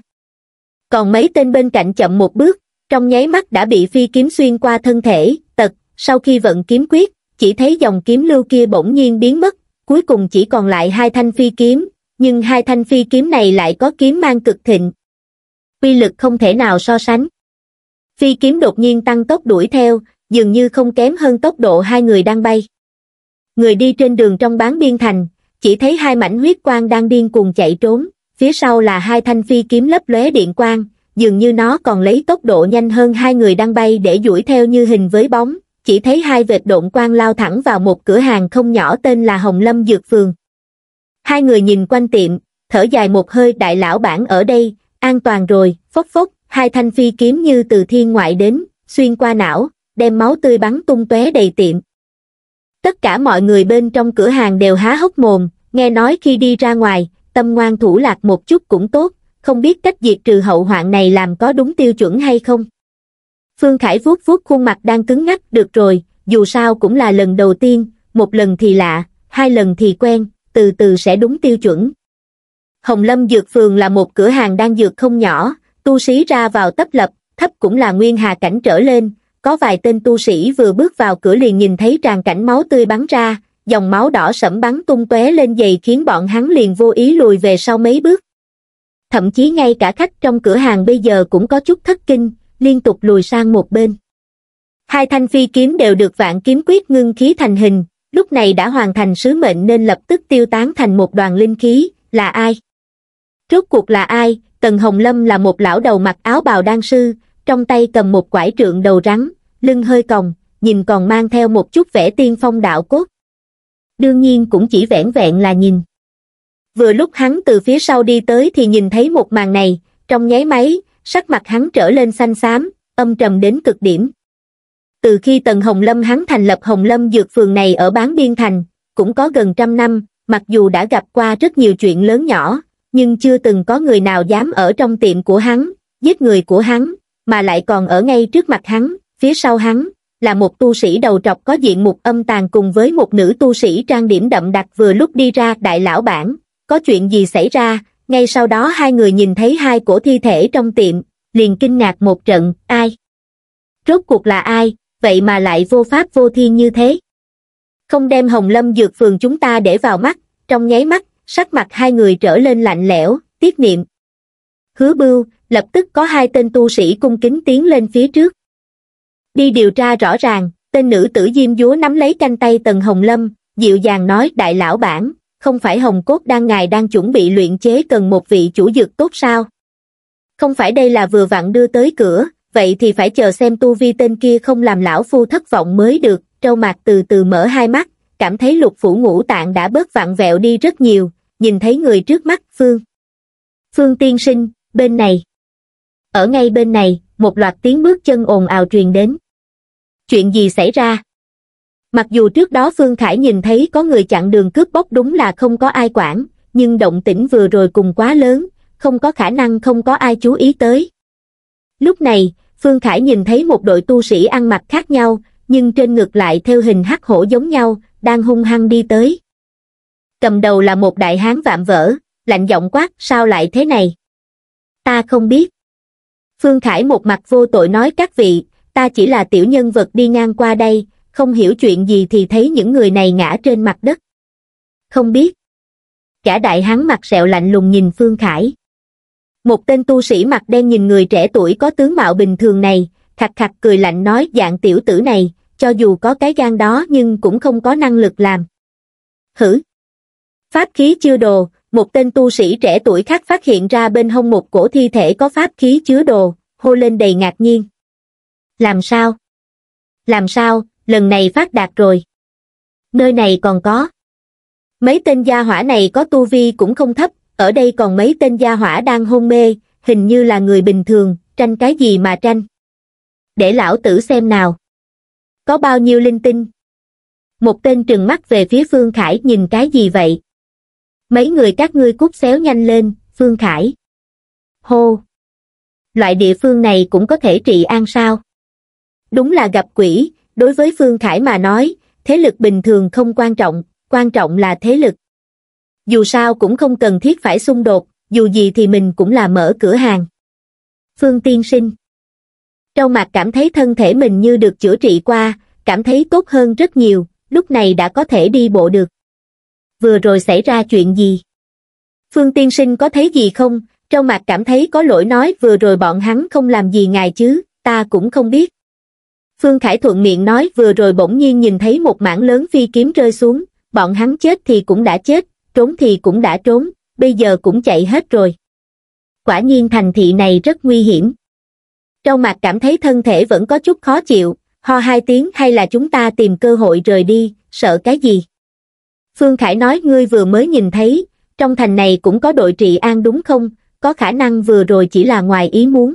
Speaker 1: còn mấy tên bên cạnh chậm một bước trong nháy mắt đã bị phi kiếm xuyên qua thân thể tật sau khi vận kiếm quyết chỉ thấy dòng kiếm lưu kia bỗng nhiên biến mất cuối cùng chỉ còn lại hai thanh phi kiếm, nhưng hai thanh phi kiếm này lại có kiếm mang cực thịnh. Quy lực không thể nào so sánh. Phi kiếm đột nhiên tăng tốc đuổi theo, dường như không kém hơn tốc độ hai người đang bay. Người đi trên đường trong bán biên thành, chỉ thấy hai mảnh huyết quang đang điên cuồng chạy trốn, phía sau là hai thanh phi kiếm lấp lóe điện quang, dường như nó còn lấy tốc độ nhanh hơn hai người đang bay để duỗi theo như hình với bóng, chỉ thấy hai vệt độn quang lao thẳng vào một cửa hàng không nhỏ tên là Hồng Lâm Dược Phường. Hai người nhìn quanh tiệm, thở dài một hơi đại lão bản ở đây, an toàn rồi, phốc phốc, hai thanh phi kiếm như từ thiên ngoại đến, xuyên qua não, đem máu tươi bắn tung tóe đầy tiệm. Tất cả mọi người bên trong cửa hàng đều há hốc mồm, nghe nói khi đi ra ngoài, tâm ngoan thủ lạc một chút cũng tốt, không biết cách diệt trừ hậu hoạn này làm có đúng tiêu chuẩn hay không phương khải vuốt vuốt khuôn mặt đang cứng ngắc được rồi dù sao cũng là lần đầu tiên một lần thì lạ hai lần thì quen từ từ sẽ đúng tiêu chuẩn hồng lâm dược phường là một cửa hàng đang dược không nhỏ tu sĩ ra vào tấp lập thấp cũng là nguyên hà cảnh trở lên có vài tên tu sĩ vừa bước vào cửa liền nhìn thấy tràn cảnh máu tươi bắn ra dòng máu đỏ sẫm bắn tung tóe lên dày khiến bọn hắn liền vô ý lùi về sau mấy bước thậm chí ngay cả khách trong cửa hàng bây giờ cũng có chút thất kinh liên tục lùi sang một bên. Hai thanh phi kiếm đều được vạn kiếm quyết ngưng khí thành hình, lúc này đã hoàn thành sứ mệnh nên lập tức tiêu tán thành một đoàn linh khí, là ai? Rốt cuộc là ai? Tần Hồng Lâm là một lão đầu mặc áo bào đan sư, trong tay cầm một quải trượng đầu rắn, lưng hơi còng, nhìn còn mang theo một chút vẻ tiên phong đạo cốt. Đương nhiên cũng chỉ vẻn vẹn là nhìn. Vừa lúc hắn từ phía sau đi tới thì nhìn thấy một màn này, trong nháy máy, sắc mặt hắn trở lên xanh xám, âm trầm đến cực điểm. Từ khi Tần Hồng Lâm hắn thành lập Hồng Lâm Dược Phường này ở bán biên thành, cũng có gần trăm năm, mặc dù đã gặp qua rất nhiều chuyện lớn nhỏ, nhưng chưa từng có người nào dám ở trong tiệm của hắn, giết người của hắn, mà lại còn ở ngay trước mặt hắn, phía sau hắn, là một tu sĩ đầu trọc có diện mục âm tàn cùng với một nữ tu sĩ trang điểm đậm đặc vừa lúc đi ra đại lão bản. Có chuyện gì xảy ra, ngay sau đó hai người nhìn thấy hai cổ thi thể trong tiệm, liền kinh ngạc một trận, ai? Rốt cuộc là ai, vậy mà lại vô pháp vô thiên như thế? Không đem hồng lâm dược phường chúng ta để vào mắt, trong nháy mắt, sắc mặt hai người trở lên lạnh lẽo, tiết niệm. Hứa bưu, lập tức có hai tên tu sĩ cung kính tiến lên phía trước. Đi điều tra rõ ràng, tên nữ tử diêm dúa nắm lấy canh tay Tần Hồng Lâm, dịu dàng nói đại lão bản, không phải hồng cốt đang ngài đang chuẩn bị luyện chế cần một vị chủ dược tốt sao? Không phải đây là vừa vặn đưa tới cửa, vậy thì phải chờ xem tu vi tên kia không làm lão phu thất vọng mới được, trâu mặt từ từ mở hai mắt, cảm thấy lục phủ ngũ tạng đã bớt vặn vẹo đi rất nhiều, nhìn thấy người trước mắt Phương. Phương tiên sinh, bên này. Ở ngay bên này, một loạt tiếng bước chân ồn ào truyền đến. Chuyện gì xảy ra? mặc dù trước đó phương khải nhìn thấy có người chặn đường cướp bóc đúng là không có ai quản nhưng động tĩnh vừa rồi cùng quá lớn không có khả năng không có ai chú ý tới lúc này phương khải nhìn thấy một đội tu sĩ ăn mặc khác nhau nhưng trên ngược lại theo hình hắc hổ giống nhau đang hung hăng đi tới cầm đầu là một đại hán vạm vỡ lạnh giọng quát sao lại thế này ta không biết phương khải một mặt vô tội nói các vị ta chỉ là tiểu nhân vật đi ngang qua đây không hiểu chuyện gì thì thấy những người này ngã trên mặt đất. Không biết. Cả đại hắn mặt sẹo lạnh lùng nhìn Phương Khải. Một tên tu sĩ mặt đen nhìn người trẻ tuổi có tướng mạo bình thường này, khặt khặt cười lạnh nói dạng tiểu tử này, cho dù có cái gan đó nhưng cũng không có năng lực làm. Hử! Pháp khí chưa đồ, một tên tu sĩ trẻ tuổi khác phát hiện ra bên hông một cổ thi thể có pháp khí chứa đồ, hô lên đầy ngạc nhiên. Làm sao? Làm sao, lần này phát đạt rồi nơi này còn có mấy tên gia hỏa này có tu vi cũng không thấp ở đây còn mấy tên gia hỏa đang hôn mê hình như là người bình thường tranh cái gì mà tranh để lão tử xem nào có bao nhiêu linh tinh một tên trừng mắt về phía phương khải nhìn cái gì vậy mấy người các ngươi cút xéo nhanh lên phương khải hô loại địa phương này cũng có thể trị an sao đúng là gặp quỷ đối với Phương Khải mà nói, thế lực bình thường không quan trọng, quan trọng là thế lực. Dù sao cũng không cần thiết phải xung đột, dù gì thì mình cũng là mở cửa hàng. Phương Tiên Sinh Trâu mặt cảm thấy thân thể mình như được chữa trị qua, cảm thấy tốt hơn rất nhiều, lúc này đã có thể đi bộ được. Vừa rồi xảy ra chuyện gì? Phương Tiên Sinh có thấy gì không? Trâu mặt cảm thấy có lỗi nói vừa rồi bọn hắn không làm gì ngài chứ, ta cũng không biết. Phương Khải thuận miệng nói vừa rồi bỗng nhiên nhìn thấy một mảng lớn phi kiếm rơi xuống, bọn hắn chết thì cũng đã chết, trốn thì cũng đã trốn, bây giờ cũng chạy hết rồi. Quả nhiên thành thị này rất nguy hiểm. Trâu mặt cảm thấy thân thể vẫn có chút khó chịu, ho hai tiếng hay là chúng ta tìm cơ hội rời đi, sợ cái gì? Phương Khải nói ngươi vừa mới nhìn thấy, trong thành này cũng có đội trị an đúng không, có khả năng vừa rồi chỉ là ngoài ý muốn.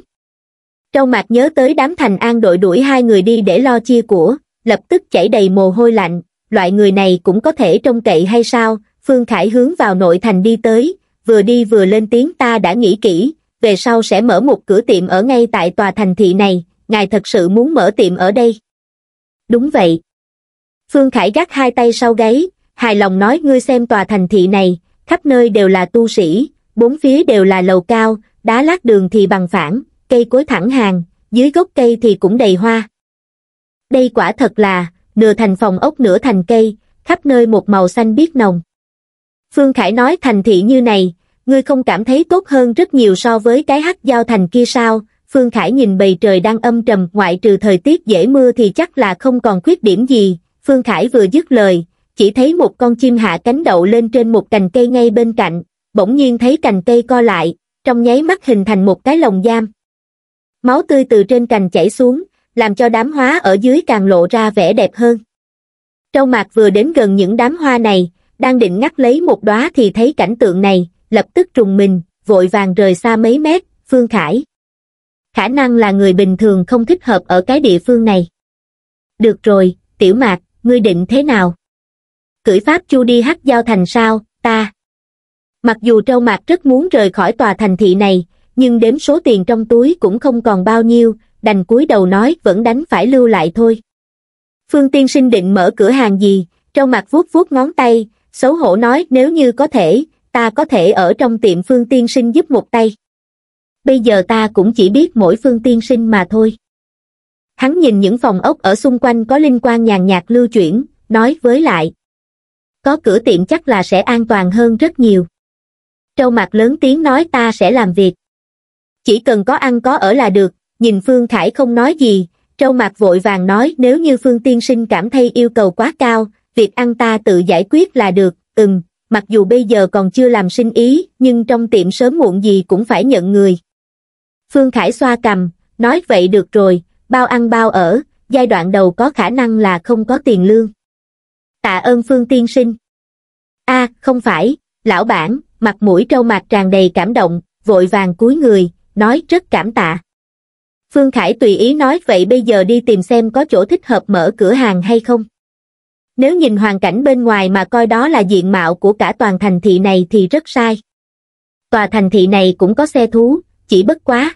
Speaker 1: Trong mạc nhớ tới đám thành an đội đuổi hai người đi để lo chia của, lập tức chảy đầy mồ hôi lạnh, loại người này cũng có thể trông cậy hay sao, Phương Khải hướng vào nội thành đi tới, vừa đi vừa lên tiếng ta đã nghĩ kỹ, về sau sẽ mở một cửa tiệm ở ngay tại tòa thành thị này, ngài thật sự muốn mở tiệm ở đây. Đúng vậy. Phương Khải gác hai tay sau gáy, hài lòng nói ngươi xem tòa thành thị này, khắp nơi đều là tu sĩ, bốn phía đều là lầu cao, đá lát đường thì bằng phẳng, cây cối thẳng hàng, dưới gốc cây thì cũng đầy hoa. Đây quả thật là, nửa thành phòng ốc nửa thành cây, khắp nơi một màu xanh biếc nồng. Phương Khải nói thành thị như này, ngươi không cảm thấy tốt hơn rất nhiều so với cái hắc giao thành kia sao, Phương Khải nhìn bầy trời đang âm trầm ngoại trừ thời tiết dễ mưa thì chắc là không còn khuyết điểm gì, Phương Khải vừa dứt lời, chỉ thấy một con chim hạ cánh đậu lên trên một cành cây ngay bên cạnh, bỗng nhiên thấy cành cây co lại, trong nháy mắt hình thành một cái lồng giam máu tươi từ trên cành chảy xuống, làm cho đám hoa ở dưới càng lộ ra vẻ đẹp hơn. Trâu mạc vừa đến gần những đám hoa này, đang định ngắt lấy một đóa thì thấy cảnh tượng này, lập tức trùng mình, vội vàng rời xa mấy mét, Phương Khải. Khả năng là người bình thường không thích hợp ở cái địa phương này. Được rồi, tiểu mạc, ngươi định thế nào? Cưỡi pháp chu đi hắc giao thành sao, ta. Mặc dù trâu mạc rất muốn rời khỏi tòa thành thị này, nhưng đếm số tiền trong túi cũng không còn bao nhiêu, đành cúi đầu nói vẫn đánh phải lưu lại thôi. Phương tiên sinh định mở cửa hàng gì, trong mặt vuốt vuốt ngón tay, xấu hổ nói nếu như có thể, ta có thể ở trong tiệm phương tiên sinh giúp một tay. Bây giờ ta cũng chỉ biết mỗi phương tiên sinh mà thôi. Hắn nhìn những phòng ốc ở xung quanh có linh quan nhàn nhạt lưu chuyển, nói với lại. Có cửa tiệm chắc là sẽ an toàn hơn rất nhiều. Trâu mặt lớn tiếng nói ta sẽ làm việc chỉ cần có ăn có ở là được, nhìn Phương Khải không nói gì, trâu mặt vội vàng nói nếu như Phương Tiên Sinh cảm thấy yêu cầu quá cao, việc ăn ta tự giải quyết là được, ừm, mặc dù bây giờ còn chưa làm sinh ý, nhưng trong tiệm sớm muộn gì cũng phải nhận người. Phương Khải xoa cầm, nói vậy được rồi, bao ăn bao ở, giai đoạn đầu có khả năng là không có tiền lương. Tạ ơn Phương Tiên Sinh. a không phải, lão bản, mặt mũi trâu mặt tràn đầy cảm động, vội vàng cúi người, nói rất cảm tạ. Phương Khải tùy ý nói vậy bây giờ đi tìm xem có chỗ thích hợp mở cửa hàng hay không. Nếu nhìn hoàn cảnh bên ngoài mà coi đó là diện mạo của cả toàn thành thị này thì rất sai. Tòa thành thị này cũng có xe thú, chỉ bất quá.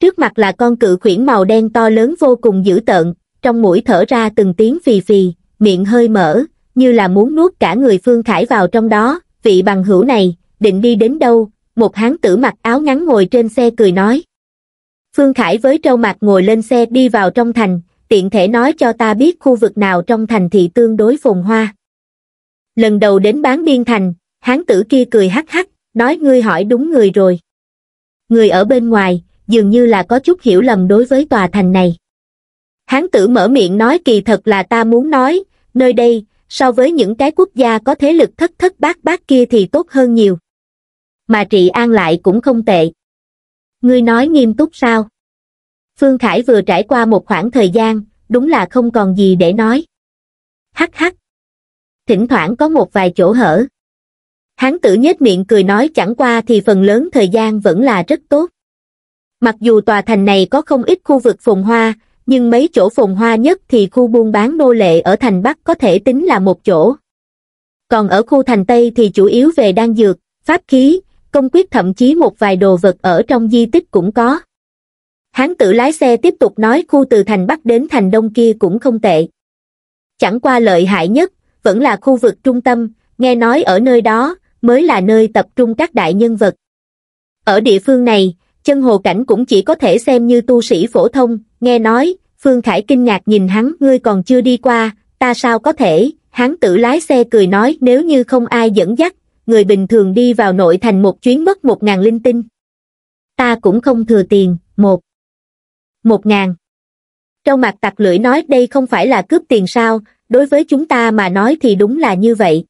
Speaker 1: Trước mặt là con cự khuyển màu đen to lớn vô cùng dữ tợn, trong mũi thở ra từng tiếng phì phì, miệng hơi mở, như là muốn nuốt cả người Phương Khải vào trong đó, vị bằng hữu này, định đi đến đâu, một hán tử mặc áo ngắn ngồi trên xe cười nói. Phương Khải với trâu mặt ngồi lên xe đi vào trong thành, tiện thể nói cho ta biết khu vực nào trong thành thị tương đối phồn hoa. Lần đầu đến bán biên thành, hán tử kia cười hắc hắc, nói ngươi hỏi đúng người rồi. Người ở bên ngoài, dường như là có chút hiểu lầm đối với tòa thành này. Hán tử mở miệng nói kỳ thật là ta muốn nói, nơi đây, so với những cái quốc gia có thế lực thất thất bát bát kia thì tốt hơn nhiều mà trị an lại cũng không tệ ngươi nói nghiêm túc sao phương khải vừa trải qua một khoảng thời gian đúng là không còn gì để nói hắc hắc thỉnh thoảng có một vài chỗ hở hán tử nhếch miệng cười nói chẳng qua thì phần lớn thời gian vẫn là rất tốt mặc dù tòa thành này có không ít khu vực phồn hoa nhưng mấy chỗ phồn hoa nhất thì khu buôn bán nô lệ ở thành bắc có thể tính là một chỗ còn ở khu thành tây thì chủ yếu về đan dược pháp khí công quyết thậm chí một vài đồ vật ở trong di tích cũng có. Hán tử lái xe tiếp tục nói khu từ thành Bắc đến thành Đông kia cũng không tệ. Chẳng qua lợi hại nhất, vẫn là khu vực trung tâm, nghe nói ở nơi đó, mới là nơi tập trung các đại nhân vật. Ở địa phương này, chân hồ cảnh cũng chỉ có thể xem như tu sĩ phổ thông, nghe nói, Phương Khải kinh ngạc nhìn hắn, ngươi còn chưa đi qua, ta sao có thể, hắn tự lái xe cười nói nếu như không ai dẫn dắt, người bình thường đi vào nội thành một chuyến mất một ngàn linh tinh. Ta cũng không thừa tiền, một. Một ngàn. Trong mặt tặc lưỡi nói đây không phải là cướp tiền sao, đối với chúng ta mà nói thì đúng là như vậy.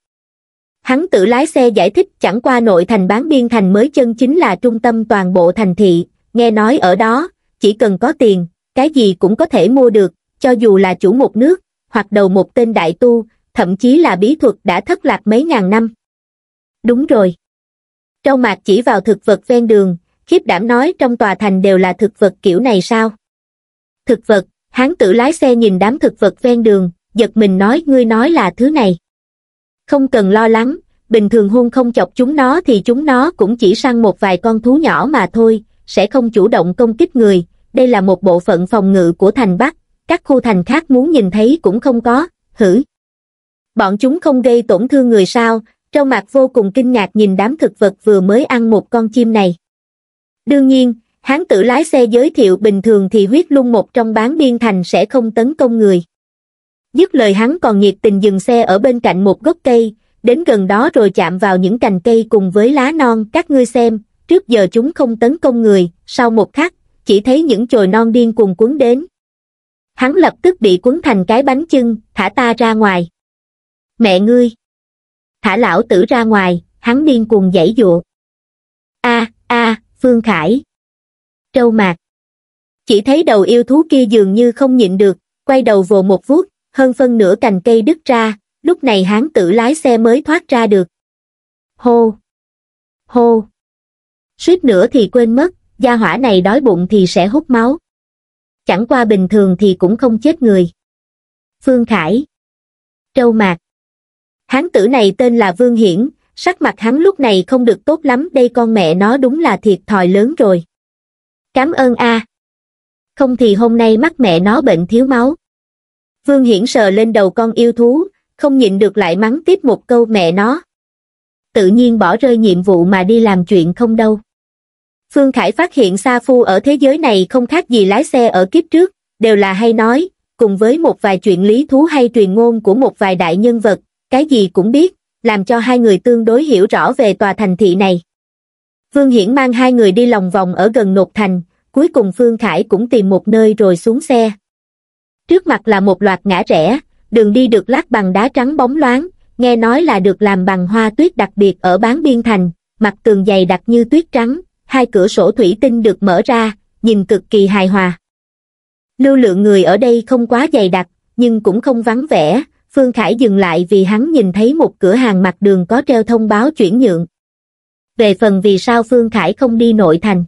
Speaker 1: Hắn tự lái xe giải thích chẳng qua nội thành bán biên thành mới chân chính là trung tâm toàn bộ thành thị, nghe nói ở đó, chỉ cần có tiền, cái gì cũng có thể mua được, cho dù là chủ một nước, hoặc đầu một tên đại tu, thậm chí là bí thuật đã thất lạc mấy ngàn năm đúng rồi trâu mạc chỉ vào thực vật ven đường khiếp đảm nói trong tòa thành đều là thực vật kiểu này sao thực vật hán tử lái xe nhìn đám thực vật ven đường giật mình nói ngươi nói là thứ này không cần lo lắng bình thường hôn không chọc chúng nó thì chúng nó cũng chỉ săn một vài con thú nhỏ mà thôi sẽ không chủ động công kích người đây là một bộ phận phòng ngự của thành bắc các khu thành khác muốn nhìn thấy cũng không có hử bọn chúng không gây tổn thương người sao Trâu Mạc vô cùng kinh ngạc nhìn đám thực vật vừa mới ăn một con chim này. Đương nhiên, hắn tự lái xe giới thiệu bình thường thì huyết luôn một trong bán biên thành sẽ không tấn công người. Dứt lời hắn còn nhiệt tình dừng xe ở bên cạnh một gốc cây, đến gần đó rồi chạm vào những cành cây cùng với lá non các ngươi xem, trước giờ chúng không tấn công người, sau một khắc, chỉ thấy những chồi non điên cuồng cuốn đến. Hắn lập tức bị cuốn thành cái bánh chưng, thả ta ra ngoài. Mẹ ngươi! thả lão tử ra ngoài, hắn điên cuồng dãy dụa. a a Phương Khải. Trâu mạc. Chỉ thấy đầu yêu thú kia dường như không nhịn được, quay đầu vồ một vuốt, hơn phân nửa cành cây đứt ra, lúc này hắn tử lái xe mới thoát ra được. Hô! Hô! Suýt nữa thì quên mất, gia hỏa này đói bụng thì sẽ hút máu. Chẳng qua bình thường thì cũng không chết người. Phương Khải Trâu Mạc hán tử này tên là Vương Hiển, sắc mặt hắn lúc này không được tốt lắm đây con mẹ nó đúng là thiệt thòi lớn rồi. Cám ơn a. À. Không thì hôm nay mắt mẹ nó bệnh thiếu máu. Vương Hiển sờ lên đầu con yêu thú, không nhịn được lại mắng tiếp một câu mẹ nó. Tự nhiên bỏ rơi nhiệm vụ mà đi làm chuyện không đâu. Phương Khải phát hiện Sa Phu ở thế giới này không khác gì lái xe ở kiếp trước, đều là hay nói, cùng với một vài chuyện lý thú hay truyền ngôn của một vài đại nhân vật, cái gì cũng biết, làm cho hai người tương đối hiểu rõ về tòa thành thị này. Vương Hiển mang hai người đi lòng vòng ở gần Nột Thành, cuối cùng Phương Khải cũng tìm một nơi rồi xuống xe. Trước mặt là một loạt ngã rẽ, đường đi được lát bằng đá trắng bóng loáng, nghe nói là được làm bằng hoa tuyết đặc biệt ở bán biên thành, mặt tường dày đặc như tuyết trắng, hai cửa sổ thủy tinh được mở ra, nhìn cực kỳ hài hòa. Lưu lượng người ở đây không quá dày đặc, nhưng cũng không vắng vẻ, Phương Khải dừng lại vì hắn nhìn thấy một cửa hàng mặt đường có treo thông báo chuyển nhượng. Về phần vì sao Phương Khải không đi nội thành.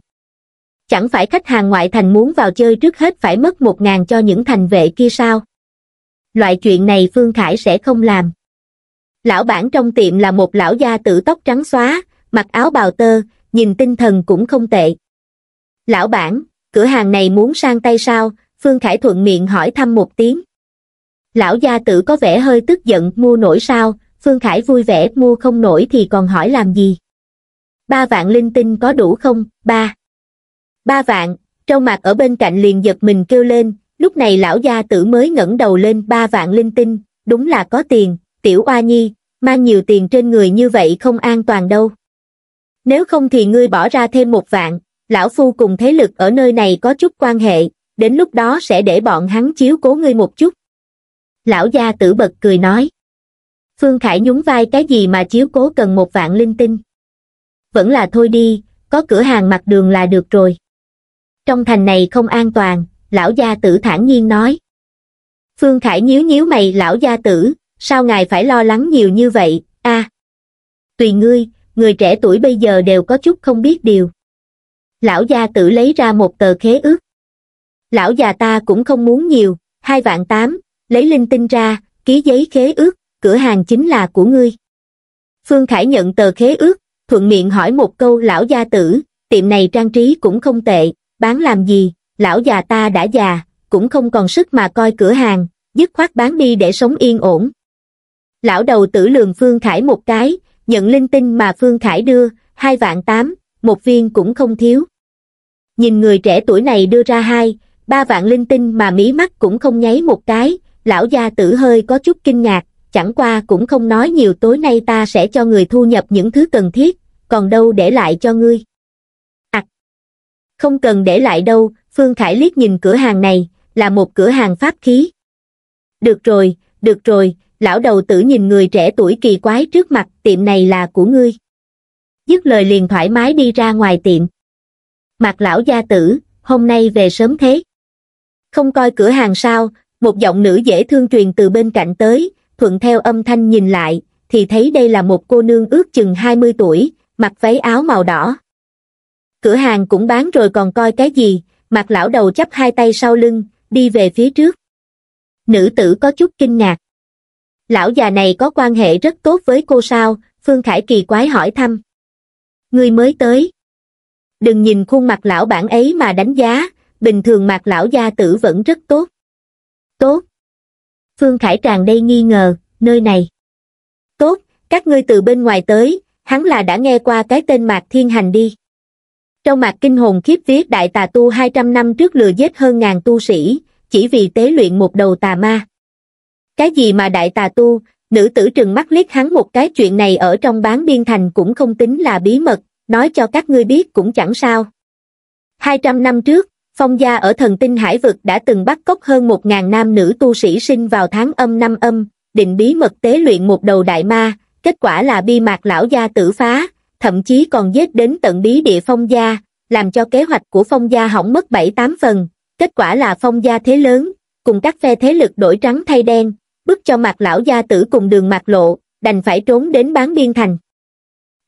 Speaker 1: Chẳng phải khách hàng ngoại thành muốn vào chơi trước hết phải mất một ngàn cho những thành vệ kia sao? Loại chuyện này Phương Khải sẽ không làm. Lão bản trong tiệm là một lão gia tử tóc trắng xóa, mặc áo bào tơ, nhìn tinh thần cũng không tệ. Lão bản, cửa hàng này muốn sang tay sao? Phương Khải thuận miệng hỏi thăm một tiếng. Lão gia tử có vẻ hơi tức giận mua nổi sao, Phương Khải vui vẻ mua không nổi thì còn hỏi làm gì. Ba vạn linh tinh có đủ không, ba? Ba vạn, trâu mặt ở bên cạnh liền giật mình kêu lên, lúc này lão gia tử mới ngẩng đầu lên ba vạn linh tinh, đúng là có tiền, tiểu oa nhi, mang nhiều tiền trên người như vậy không an toàn đâu. Nếu không thì ngươi bỏ ra thêm một vạn, lão phu cùng thế lực ở nơi này có chút quan hệ, đến lúc đó sẽ để bọn hắn chiếu cố ngươi một chút lão gia tử bật cười nói. Phương Khải nhún vai cái gì mà chiếu cố cần một vạn linh tinh. Vẫn là thôi đi, có cửa hàng mặt đường là được rồi. Trong thành này không an toàn, lão gia tử thản nhiên nói. Phương Khải nhíu nhíu mày lão gia tử, sao ngài phải lo lắng nhiều như vậy, a à, Tùy ngươi, người trẻ tuổi bây giờ đều có chút không biết điều. Lão gia tử lấy ra một tờ khế ước. Lão già ta cũng không muốn nhiều, hai vạn tám, lấy linh tinh ra, ký giấy khế ước, cửa hàng chính là của ngươi. Phương Khải nhận tờ khế ước, thuận miệng hỏi một câu lão gia tử, tiệm này trang trí cũng không tệ, bán làm gì, lão già ta đã già, cũng không còn sức mà coi cửa hàng, dứt khoát bán đi để sống yên ổn. Lão đầu tử lường Phương Khải một cái, nhận linh tinh mà Phương Khải đưa, hai vạn tám, một viên cũng không thiếu. Nhìn người trẻ tuổi này đưa ra hai, ba vạn linh tinh mà mí mắt cũng không nháy một cái, lão gia tử hơi có chút kinh ngạc, chẳng qua cũng không nói nhiều tối nay ta sẽ cho người thu nhập những thứ cần thiết, còn đâu để lại cho ngươi. À, không cần để lại đâu, Phương Khải liếc nhìn cửa hàng này, là một cửa hàng pháp khí. Được rồi, được rồi, lão đầu tử nhìn người trẻ tuổi kỳ quái trước mặt, tiệm này là của ngươi. Dứt lời liền thoải mái đi ra ngoài tiệm. Mặt lão gia tử, hôm nay về sớm thế. Không coi cửa hàng sao, một giọng nữ dễ thương truyền từ bên cạnh tới, thuận theo âm thanh nhìn lại, thì thấy đây là một cô nương ước chừng 20 tuổi, mặc váy áo màu đỏ. Cửa hàng cũng bán rồi còn coi cái gì, mặt lão đầu chắp hai tay sau lưng, đi về phía trước. Nữ tử có chút kinh ngạc. Lão già này có quan hệ rất tốt với cô sao, Phương Khải kỳ quái hỏi thăm. Người mới tới. Đừng nhìn khuôn mặt lão bản ấy mà đánh giá, bình thường mặt lão gia tử vẫn rất tốt tốt phương khải tràn đầy nghi ngờ nơi này tốt các ngươi từ bên ngoài tới hắn là đã nghe qua cái tên mạc thiên hành đi trong mạc kinh hồn khiếp viết đại tà tu hai trăm năm trước lừa giết hơn ngàn tu sĩ chỉ vì tế luyện một đầu tà ma cái gì mà đại tà tu nữ tử trừng mắt liếc hắn một cái chuyện này ở trong bán biên thành cũng không tính là bí mật nói cho các ngươi biết cũng chẳng sao hai trăm năm trước phong gia ở thần tinh hải vực đã từng bắt cóc hơn một ngàn nam nữ tu sĩ sinh vào tháng âm năm âm, định bí mật tế luyện một đầu đại ma, kết quả là bi mạc lão gia tử phá, thậm chí còn giết đến tận bí địa phong gia, làm cho kế hoạch của phong gia hỏng mất bảy tám phần, kết quả là phong gia thế lớn, cùng các phe thế lực đổi trắng thay đen, bức cho mạc lão gia tử cùng đường mạc lộ, đành phải trốn đến bán biên thành.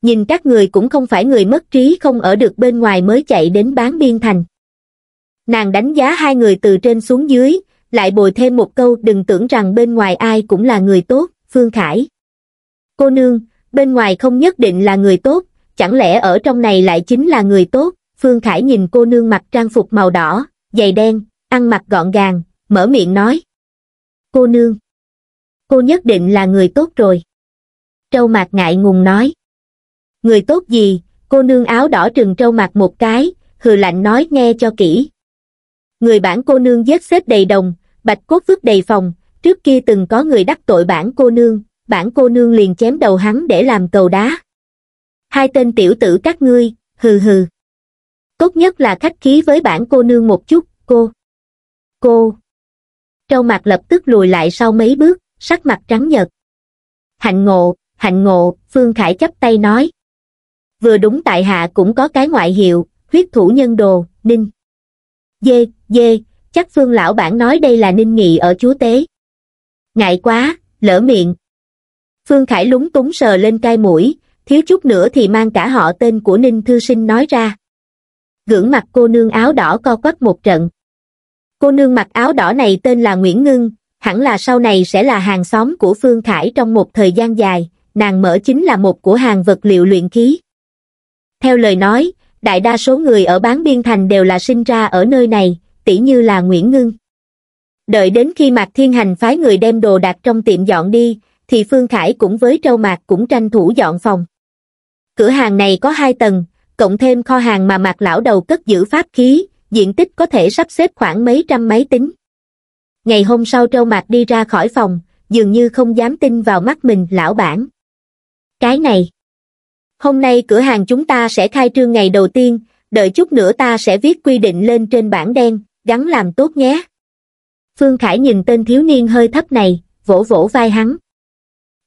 Speaker 1: Nhìn các người cũng không phải người mất trí không ở được bên ngoài mới chạy đến bán biên thành. Nàng đánh giá hai người từ trên xuống dưới, lại bồi thêm một câu đừng tưởng rằng bên ngoài ai cũng là người tốt, Phương Khải. Cô nương, bên ngoài không nhất định là người tốt, chẳng lẽ ở trong này lại chính là người tốt, Phương Khải nhìn cô nương mặc trang phục màu đỏ, giày đen, ăn mặc gọn gàng, mở miệng nói. Cô nương, cô nhất định là người tốt rồi. Trâu mạc ngại ngùng nói. Người tốt gì, cô nương áo đỏ trừng trâu mặt một cái, hừ lạnh nói nghe cho kỹ, người bản cô nương vết xếp đầy đồng bạch cốt vứt đầy phòng trước kia từng có người đắc tội bản cô nương bản cô nương liền chém đầu hắn để làm cầu đá hai tên tiểu tử các ngươi hừ hừ tốt nhất là khách khí với bản cô nương một chút cô cô trâu mặt lập tức lùi lại sau mấy bước sắc mặt trắng nhợt hạnh ngộ hạnh ngộ phương khải chấp tay nói vừa đúng tại hạ cũng có cái ngoại hiệu huyết thủ nhân đồ ninh dê, dê, chắc phương lão bản nói đây là ninh nghị ở chúa tế. Ngại quá, lỡ miệng. Phương Khải lúng túng sờ lên cai mũi, thiếu chút nữa thì mang cả họ tên của ninh thư sinh nói ra. Gưỡng mặt cô nương áo đỏ co quắp một trận. Cô nương mặc áo đỏ này tên là Nguyễn Ngưng, hẳn là sau này sẽ là hàng xóm của Phương Khải trong một thời gian dài, nàng mở chính là một của hàng vật liệu luyện khí. Theo lời nói, đại đa số người ở bán biên thành đều là sinh ra ở nơi này tỷ như là nguyễn ngưng đợi đến khi mạc thiên hành phái người đem đồ đặt trong tiệm dọn đi thì phương khải cũng với trâu mạc cũng tranh thủ dọn phòng cửa hàng này có hai tầng cộng thêm kho hàng mà mạc lão đầu cất giữ pháp khí diện tích có thể sắp xếp khoảng mấy trăm máy tính ngày hôm sau trâu mạc đi ra khỏi phòng dường như không dám tin vào mắt mình lão bản cái này Hôm nay cửa hàng chúng ta sẽ khai trương ngày đầu tiên, đợi chút nữa ta sẽ viết quy định lên trên bảng đen, gắn làm tốt nhé. Phương Khải nhìn tên thiếu niên hơi thấp này, vỗ vỗ vai hắn.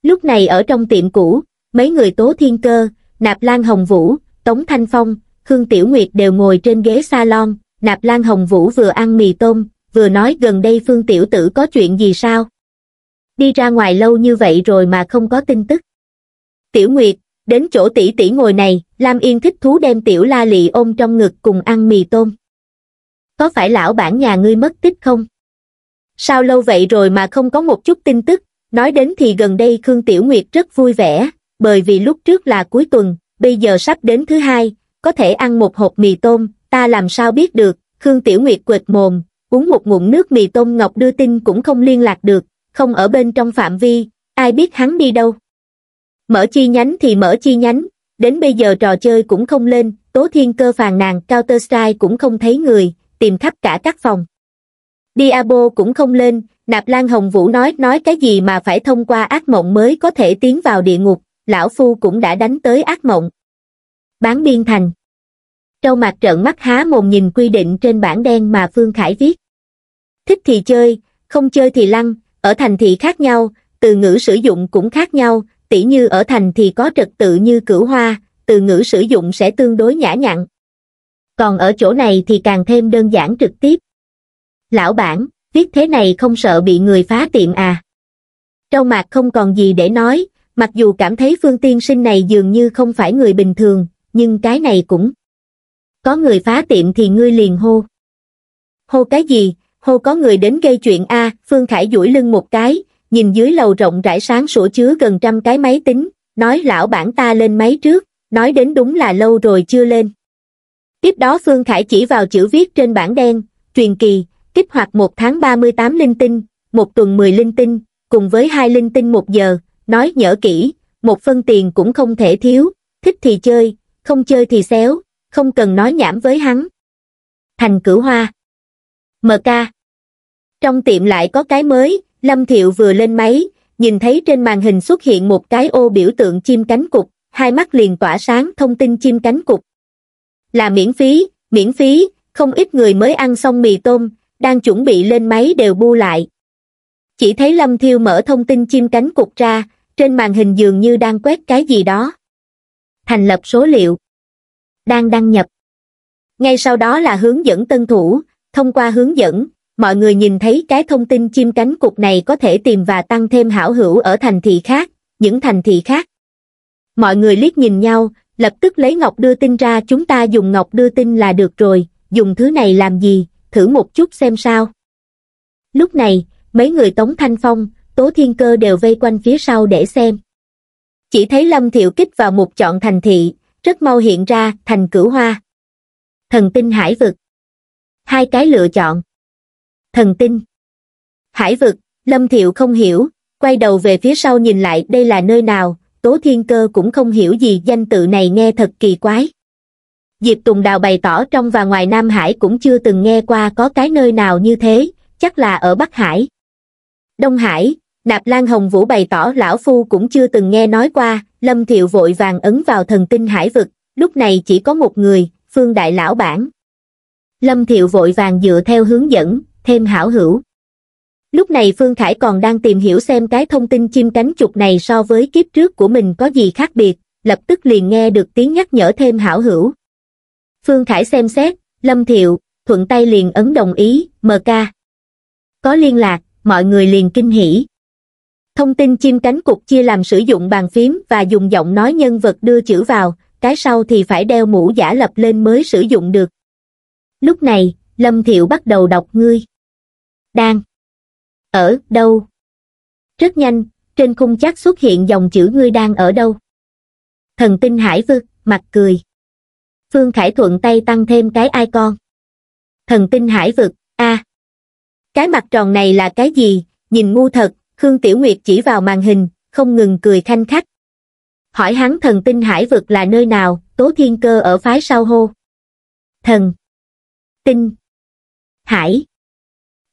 Speaker 1: Lúc này ở trong tiệm cũ, mấy người Tố Thiên Cơ, Nạp Lan Hồng Vũ, Tống Thanh Phong, Khương Tiểu Nguyệt đều ngồi trên ghế salon, Nạp Lan Hồng Vũ vừa ăn mì tôm, vừa nói gần đây Phương Tiểu Tử có chuyện gì sao? Đi ra ngoài lâu như vậy rồi mà không có tin tức. Tiểu Nguyệt, đến chỗ tỷ tỷ ngồi này lam yên thích thú đem tiểu la lị ôm trong ngực cùng ăn mì tôm có phải lão bản nhà ngươi mất tích không sao lâu vậy rồi mà không có một chút tin tức nói đến thì gần đây khương tiểu nguyệt rất vui vẻ bởi vì lúc trước là cuối tuần bây giờ sắp đến thứ hai có thể ăn một hộp mì tôm ta làm sao biết được khương tiểu nguyệt quệt mồm uống một ngụm nước mì tôm ngọc đưa tin cũng không liên lạc được không ở bên trong phạm vi ai biết hắn đi đâu mở chi nhánh thì mở chi nhánh đến bây giờ trò chơi cũng không lên tố thiên cơ phàn nàn counter strike cũng không thấy người tìm khắp cả các phòng diabo cũng không lên nạp lan hồng vũ nói nói cái gì mà phải thông qua ác mộng mới có thể tiến vào địa ngục lão phu cũng đã đánh tới ác mộng bán biên thành trâu mặt trợn mắt há mồm nhìn quy định trên bảng đen mà phương khải viết thích thì chơi không chơi thì lăn ở thành thị khác nhau từ ngữ sử dụng cũng khác nhau tỉ như ở thành thì có trật tự như cửu hoa, từ ngữ sử dụng sẽ tương đối nhã nhặn. Còn ở chỗ này thì càng thêm đơn giản trực tiếp. Lão bản, viết thế này không sợ bị người phá tiệm à? Trâu mạc không còn gì để nói, mặc dù cảm thấy phương tiên sinh này dường như không phải người bình thường, nhưng cái này cũng. Có người phá tiệm thì ngươi liền hô. Hô cái gì, hô có người đến gây chuyện a à, Phương Khải duỗi lưng một cái, nhìn dưới lầu rộng rãi sáng sủa chứa gần trăm cái máy tính nói lão bản ta lên máy trước nói đến đúng là lâu rồi chưa lên tiếp đó phương khải chỉ vào chữ viết trên bảng đen truyền kỳ kích hoạt một tháng ba mươi tám linh tinh một tuần mười linh tinh cùng với hai linh tinh một giờ nói nhở kỹ một phân tiền cũng không thể thiếu thích thì chơi không chơi thì xéo không cần nói nhảm với hắn thành cửu hoa mk trong tiệm lại có cái mới Lâm Thiệu vừa lên máy, nhìn thấy trên màn hình xuất hiện một cái ô biểu tượng chim cánh cục, hai mắt liền tỏa sáng thông tin chim cánh cục. Là miễn phí, miễn phí, không ít người mới ăn xong mì tôm, đang chuẩn bị lên máy đều bu lại. Chỉ thấy Lâm Thiêu mở thông tin chim cánh cục ra, trên màn hình dường như đang quét cái gì đó. Thành lập số liệu. Đang đăng nhập. Ngay sau đó là hướng dẫn tân thủ, thông qua hướng dẫn, mọi người nhìn thấy cái thông tin chim cánh cục này có thể tìm và tăng thêm hảo hữu ở thành thị khác những thành thị khác mọi người liếc nhìn nhau lập tức lấy ngọc đưa tin ra chúng ta dùng ngọc đưa tin là được rồi dùng thứ này làm gì thử một chút xem sao lúc này mấy người tống thanh phong tố thiên cơ đều vây quanh phía sau để xem chỉ thấy lâm thiệu kích vào một chọn thành thị rất mau hiện ra thành cửu hoa thần tinh hải vực hai cái lựa chọn thần tinh. Hải vực, Lâm Thiệu không hiểu, quay đầu về phía sau nhìn lại đây là nơi nào, Tố Thiên Cơ cũng không hiểu gì danh tự này nghe thật kỳ quái. Diệp Tùng Đào bày tỏ trong và ngoài Nam Hải cũng chưa từng nghe qua có cái nơi nào như thế, chắc là ở Bắc Hải. Đông Hải, Nạp Lan Hồng Vũ bày tỏ Lão Phu cũng chưa từng nghe nói qua, Lâm Thiệu vội vàng ấn vào thần tinh hải vực, lúc này chỉ có một người, Phương Đại Lão Bản. Lâm Thiệu vội vàng dựa theo hướng dẫn, thêm hảo hữu. Lúc này Phương Khải còn đang tìm hiểu xem cái thông tin chim cánh chục này so với kiếp trước của mình có gì khác biệt, lập tức liền nghe được tiếng nhắc nhở thêm hảo hữu. Phương Khải xem xét, Lâm Thiệu, thuận tay liền ấn đồng ý, MK. Có liên lạc, mọi người liền kinh hỉ. Thông tin chim cánh cục chia làm sử dụng bàn phím và dùng giọng nói nhân vật đưa chữ vào, cái sau thì phải đeo mũ giả lập lên mới sử dụng được. Lúc này, lâm thiệu bắt đầu đọc ngươi đang ở đâu rất nhanh trên khung chắc xuất hiện dòng chữ ngươi đang ở đâu thần tinh hải vực mặt cười phương khải thuận tay tăng thêm cái icon thần tinh hải vực a cái mặt tròn này là cái gì nhìn ngu thật khương tiểu nguyệt chỉ vào màn hình không ngừng cười thanh khách hỏi hắn thần tinh hải vực là nơi nào tố thiên cơ ở phái sao hô thần tinh hải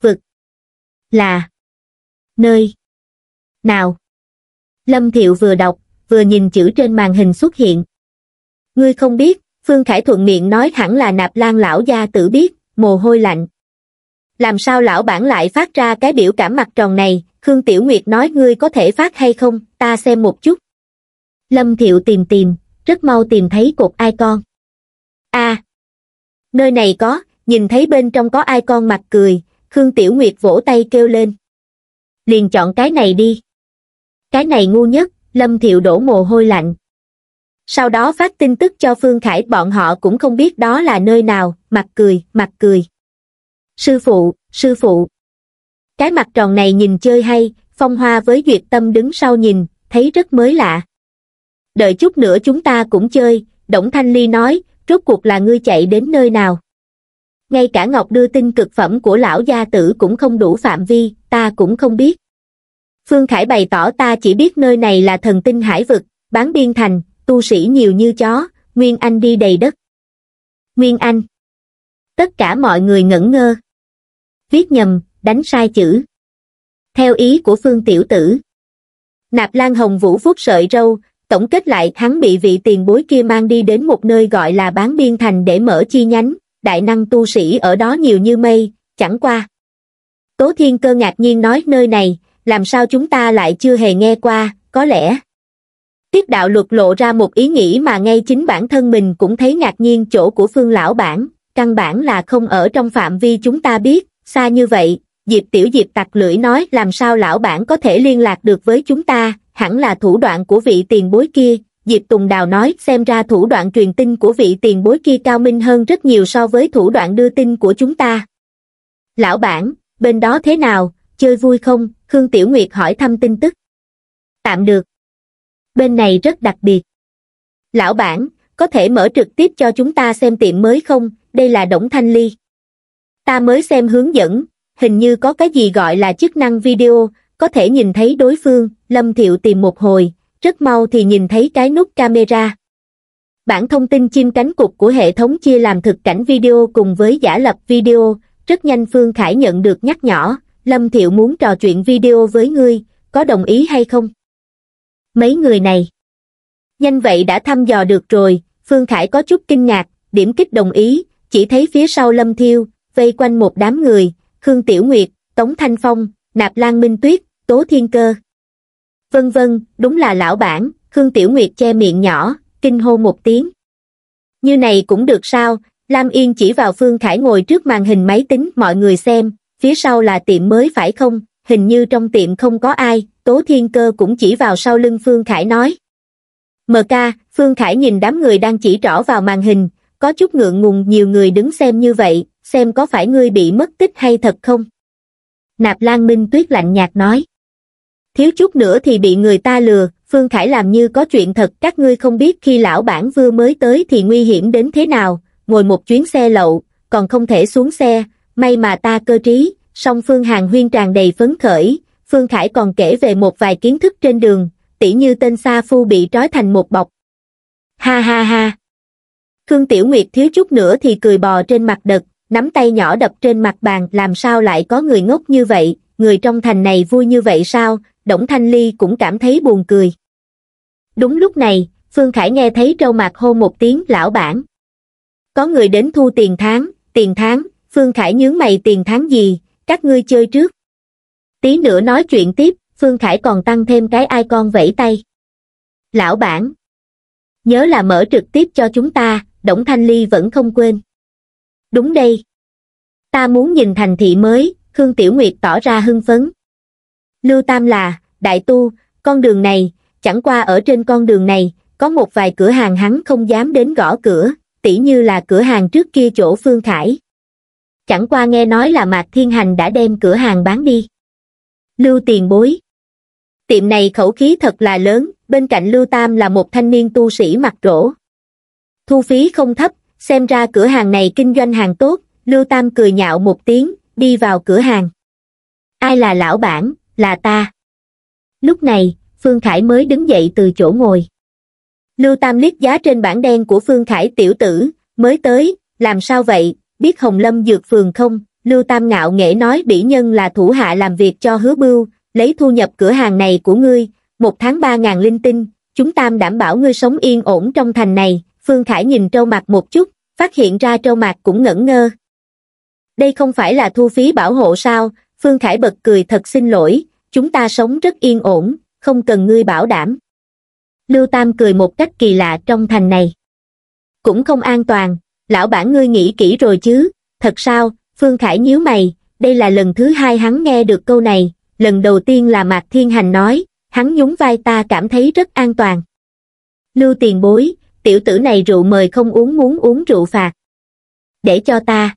Speaker 1: vực là nơi nào lâm thiệu vừa đọc vừa nhìn chữ trên màn hình xuất hiện ngươi không biết phương khải thuận miệng nói thẳng là nạp lan lão gia tử biết mồ hôi lạnh làm sao lão bản lại phát ra cái biểu cảm mặt tròn này khương tiểu nguyệt nói ngươi có thể phát hay không ta xem một chút lâm thiệu tìm tìm rất mau tìm thấy cột icon a à, nơi này có nhìn thấy bên trong có ai con mặt cười khương tiểu nguyệt vỗ tay kêu lên liền chọn cái này đi cái này ngu nhất lâm thiệu đổ mồ hôi lạnh sau đó phát tin tức cho phương khải bọn họ cũng không biết đó là nơi nào mặt cười mặt cười sư phụ sư phụ cái mặt tròn này nhìn chơi hay phong hoa với duyệt tâm đứng sau nhìn thấy rất mới lạ đợi chút nữa chúng ta cũng chơi đổng thanh ly nói rốt cuộc là ngươi chạy đến nơi nào ngay cả ngọc đưa tin cực phẩm của lão gia tử cũng không đủ phạm vi ta cũng không biết phương khải bày tỏ ta chỉ biết nơi này là thần tinh hải vực bán biên thành tu sĩ nhiều như chó nguyên anh đi đầy đất nguyên anh tất cả mọi người ngẩn ngơ viết nhầm đánh sai chữ theo ý của phương tiểu tử nạp lan hồng vũ Phúc sợi râu tổng kết lại hắn bị vị tiền bối kia mang đi đến một nơi gọi là bán biên thành để mở chi nhánh đại năng tu sĩ ở đó nhiều như mây, chẳng qua. Tố Thiên Cơ ngạc nhiên nói nơi này, làm sao chúng ta lại chưa hề nghe qua, có lẽ. Tiết đạo luật lộ ra một ý nghĩ mà ngay chính bản thân mình cũng thấy ngạc nhiên chỗ của phương lão bản, căn bản là không ở trong phạm vi chúng ta biết, xa như vậy, Diệp Tiểu Diệp tặc lưỡi nói làm sao lão bản có thể liên lạc được với chúng ta, hẳn là thủ đoạn của vị tiền bối kia, Diệp Tùng Đào nói xem ra thủ đoạn truyền tin của vị tiền bối kia cao minh hơn rất nhiều so với thủ đoạn đưa tin của chúng ta. Lão bản, bên đó thế nào, chơi vui không? Khương Tiểu Nguyệt hỏi thăm tin tức. Tạm được. Bên này rất đặc biệt. Lão bản, có thể mở trực tiếp cho chúng ta xem tiệm mới không? Đây là Đổng Thanh Ly. Ta mới xem hướng dẫn, hình như có cái gì gọi là chức năng video, có thể nhìn thấy đối phương, Lâm Thiệu tìm một hồi, rất mau thì nhìn thấy cái nút camera. Bản thông tin chim cánh cục của hệ thống chia làm thực cảnh video cùng với giả lập video, rất nhanh Phương Khải nhận được nhắc nhỏ, Lâm Thiệu muốn trò chuyện video với ngươi, có đồng ý hay không? Mấy người này. Nhanh vậy đã thăm dò được rồi, Phương Khải có chút kinh ngạc, điểm kích đồng ý, chỉ thấy phía sau Lâm Thiêu, vây quanh một đám người, Khương Tiểu Nguyệt, Tống Thanh Phong, Nạp Lan Minh Tuyết, Tố Thiên Cơ vân vân, đúng là lão bản, Khương Tiểu Nguyệt che miệng nhỏ, kinh hô một tiếng. Như này cũng được sao, Lam Yên chỉ vào Phương Khải ngồi trước màn hình máy tính mọi người xem, phía sau là tiệm mới phải không, hình như trong tiệm không có ai, Tố Thiên Cơ cũng chỉ vào sau lưng Phương Khải nói. Mờ ca, Phương Khải nhìn đám người đang chỉ rõ vào màn hình, có chút ngượng ngùng nhiều người đứng xem như vậy, xem có phải ngươi bị mất tích hay thật không? Nạp Lan Minh Tuyết lạnh nhạt nói thiếu chút nữa thì bị người ta lừa phương khải làm như có chuyện thật các ngươi không biết khi lão bản vừa mới tới thì nguy hiểm đến thế nào ngồi một chuyến xe lậu còn không thể xuống xe may mà ta cơ trí song phương hàng huyên tràn đầy phấn khởi phương khải còn kể về một vài kiến thức trên đường tỉ như tên sa phu bị trói thành một bọc ha ha ha khương tiểu nguyệt thiếu chút nữa thì cười bò trên mặt đật nắm tay nhỏ đập trên mặt bàn làm sao lại có người ngốc như vậy người trong thành này vui như vậy sao Đổng Thanh Ly cũng cảm thấy buồn cười. Đúng lúc này, Phương Khải nghe thấy trâu mạc hô một tiếng lão bản. Có người đến thu tiền tháng, tiền tháng, Phương Khải nhướng mày tiền tháng gì, các ngươi chơi trước. Tí nữa nói chuyện tiếp, Phương Khải còn tăng thêm cái icon vẫy tay. Lão bản. Nhớ là mở trực tiếp cho chúng ta, Đổng Thanh Ly vẫn không quên. Đúng đây. Ta muốn nhìn thành thị mới, Khương Tiểu Nguyệt tỏ ra hưng phấn. Lưu Tam là, đại tu, con đường này, chẳng qua ở trên con đường này, có một vài cửa hàng hắn không dám đến gõ cửa, tỉ như là cửa hàng trước kia chỗ Phương Khải. Chẳng qua nghe nói là Mạc Thiên Hành đã đem cửa hàng bán đi. Lưu tiền bối. Tiệm này khẩu khí thật là lớn, bên cạnh Lưu Tam là một thanh niên tu sĩ mặt rỗ. Thu phí không thấp, xem ra cửa hàng này kinh doanh hàng tốt, Lưu Tam cười nhạo một tiếng, đi vào cửa hàng. Ai là lão bản, là ta lúc này phương khải mới đứng dậy từ chỗ ngồi lưu tam liếc giá trên bảng đen của phương khải tiểu tử mới tới làm sao vậy biết hồng lâm dược phường không lưu tam ngạo nghễ nói bỉ nhân là thủ hạ làm việc cho hứa bưu lấy thu nhập cửa hàng này của ngươi một tháng ba ngàn linh tinh chúng tam đảm bảo ngươi sống yên ổn trong thành này phương khải nhìn trâu mặt một chút phát hiện ra trâu mặt cũng ngẩn ngơ đây không phải là thu phí bảo hộ sao Phương Khải bật cười thật xin lỗi, chúng ta sống rất yên ổn, không cần ngươi bảo đảm. Lưu Tam cười một cách kỳ lạ trong thành này. Cũng không an toàn, lão bản ngươi nghĩ kỹ rồi chứ, thật sao, Phương Khải nhíu mày, đây là lần thứ hai hắn nghe được câu này, lần đầu tiên là Mạc Thiên Hành nói, hắn nhún vai ta cảm thấy rất an toàn. Lưu tiền bối, tiểu tử này rượu mời không uống muốn uống rượu phạt. Để cho ta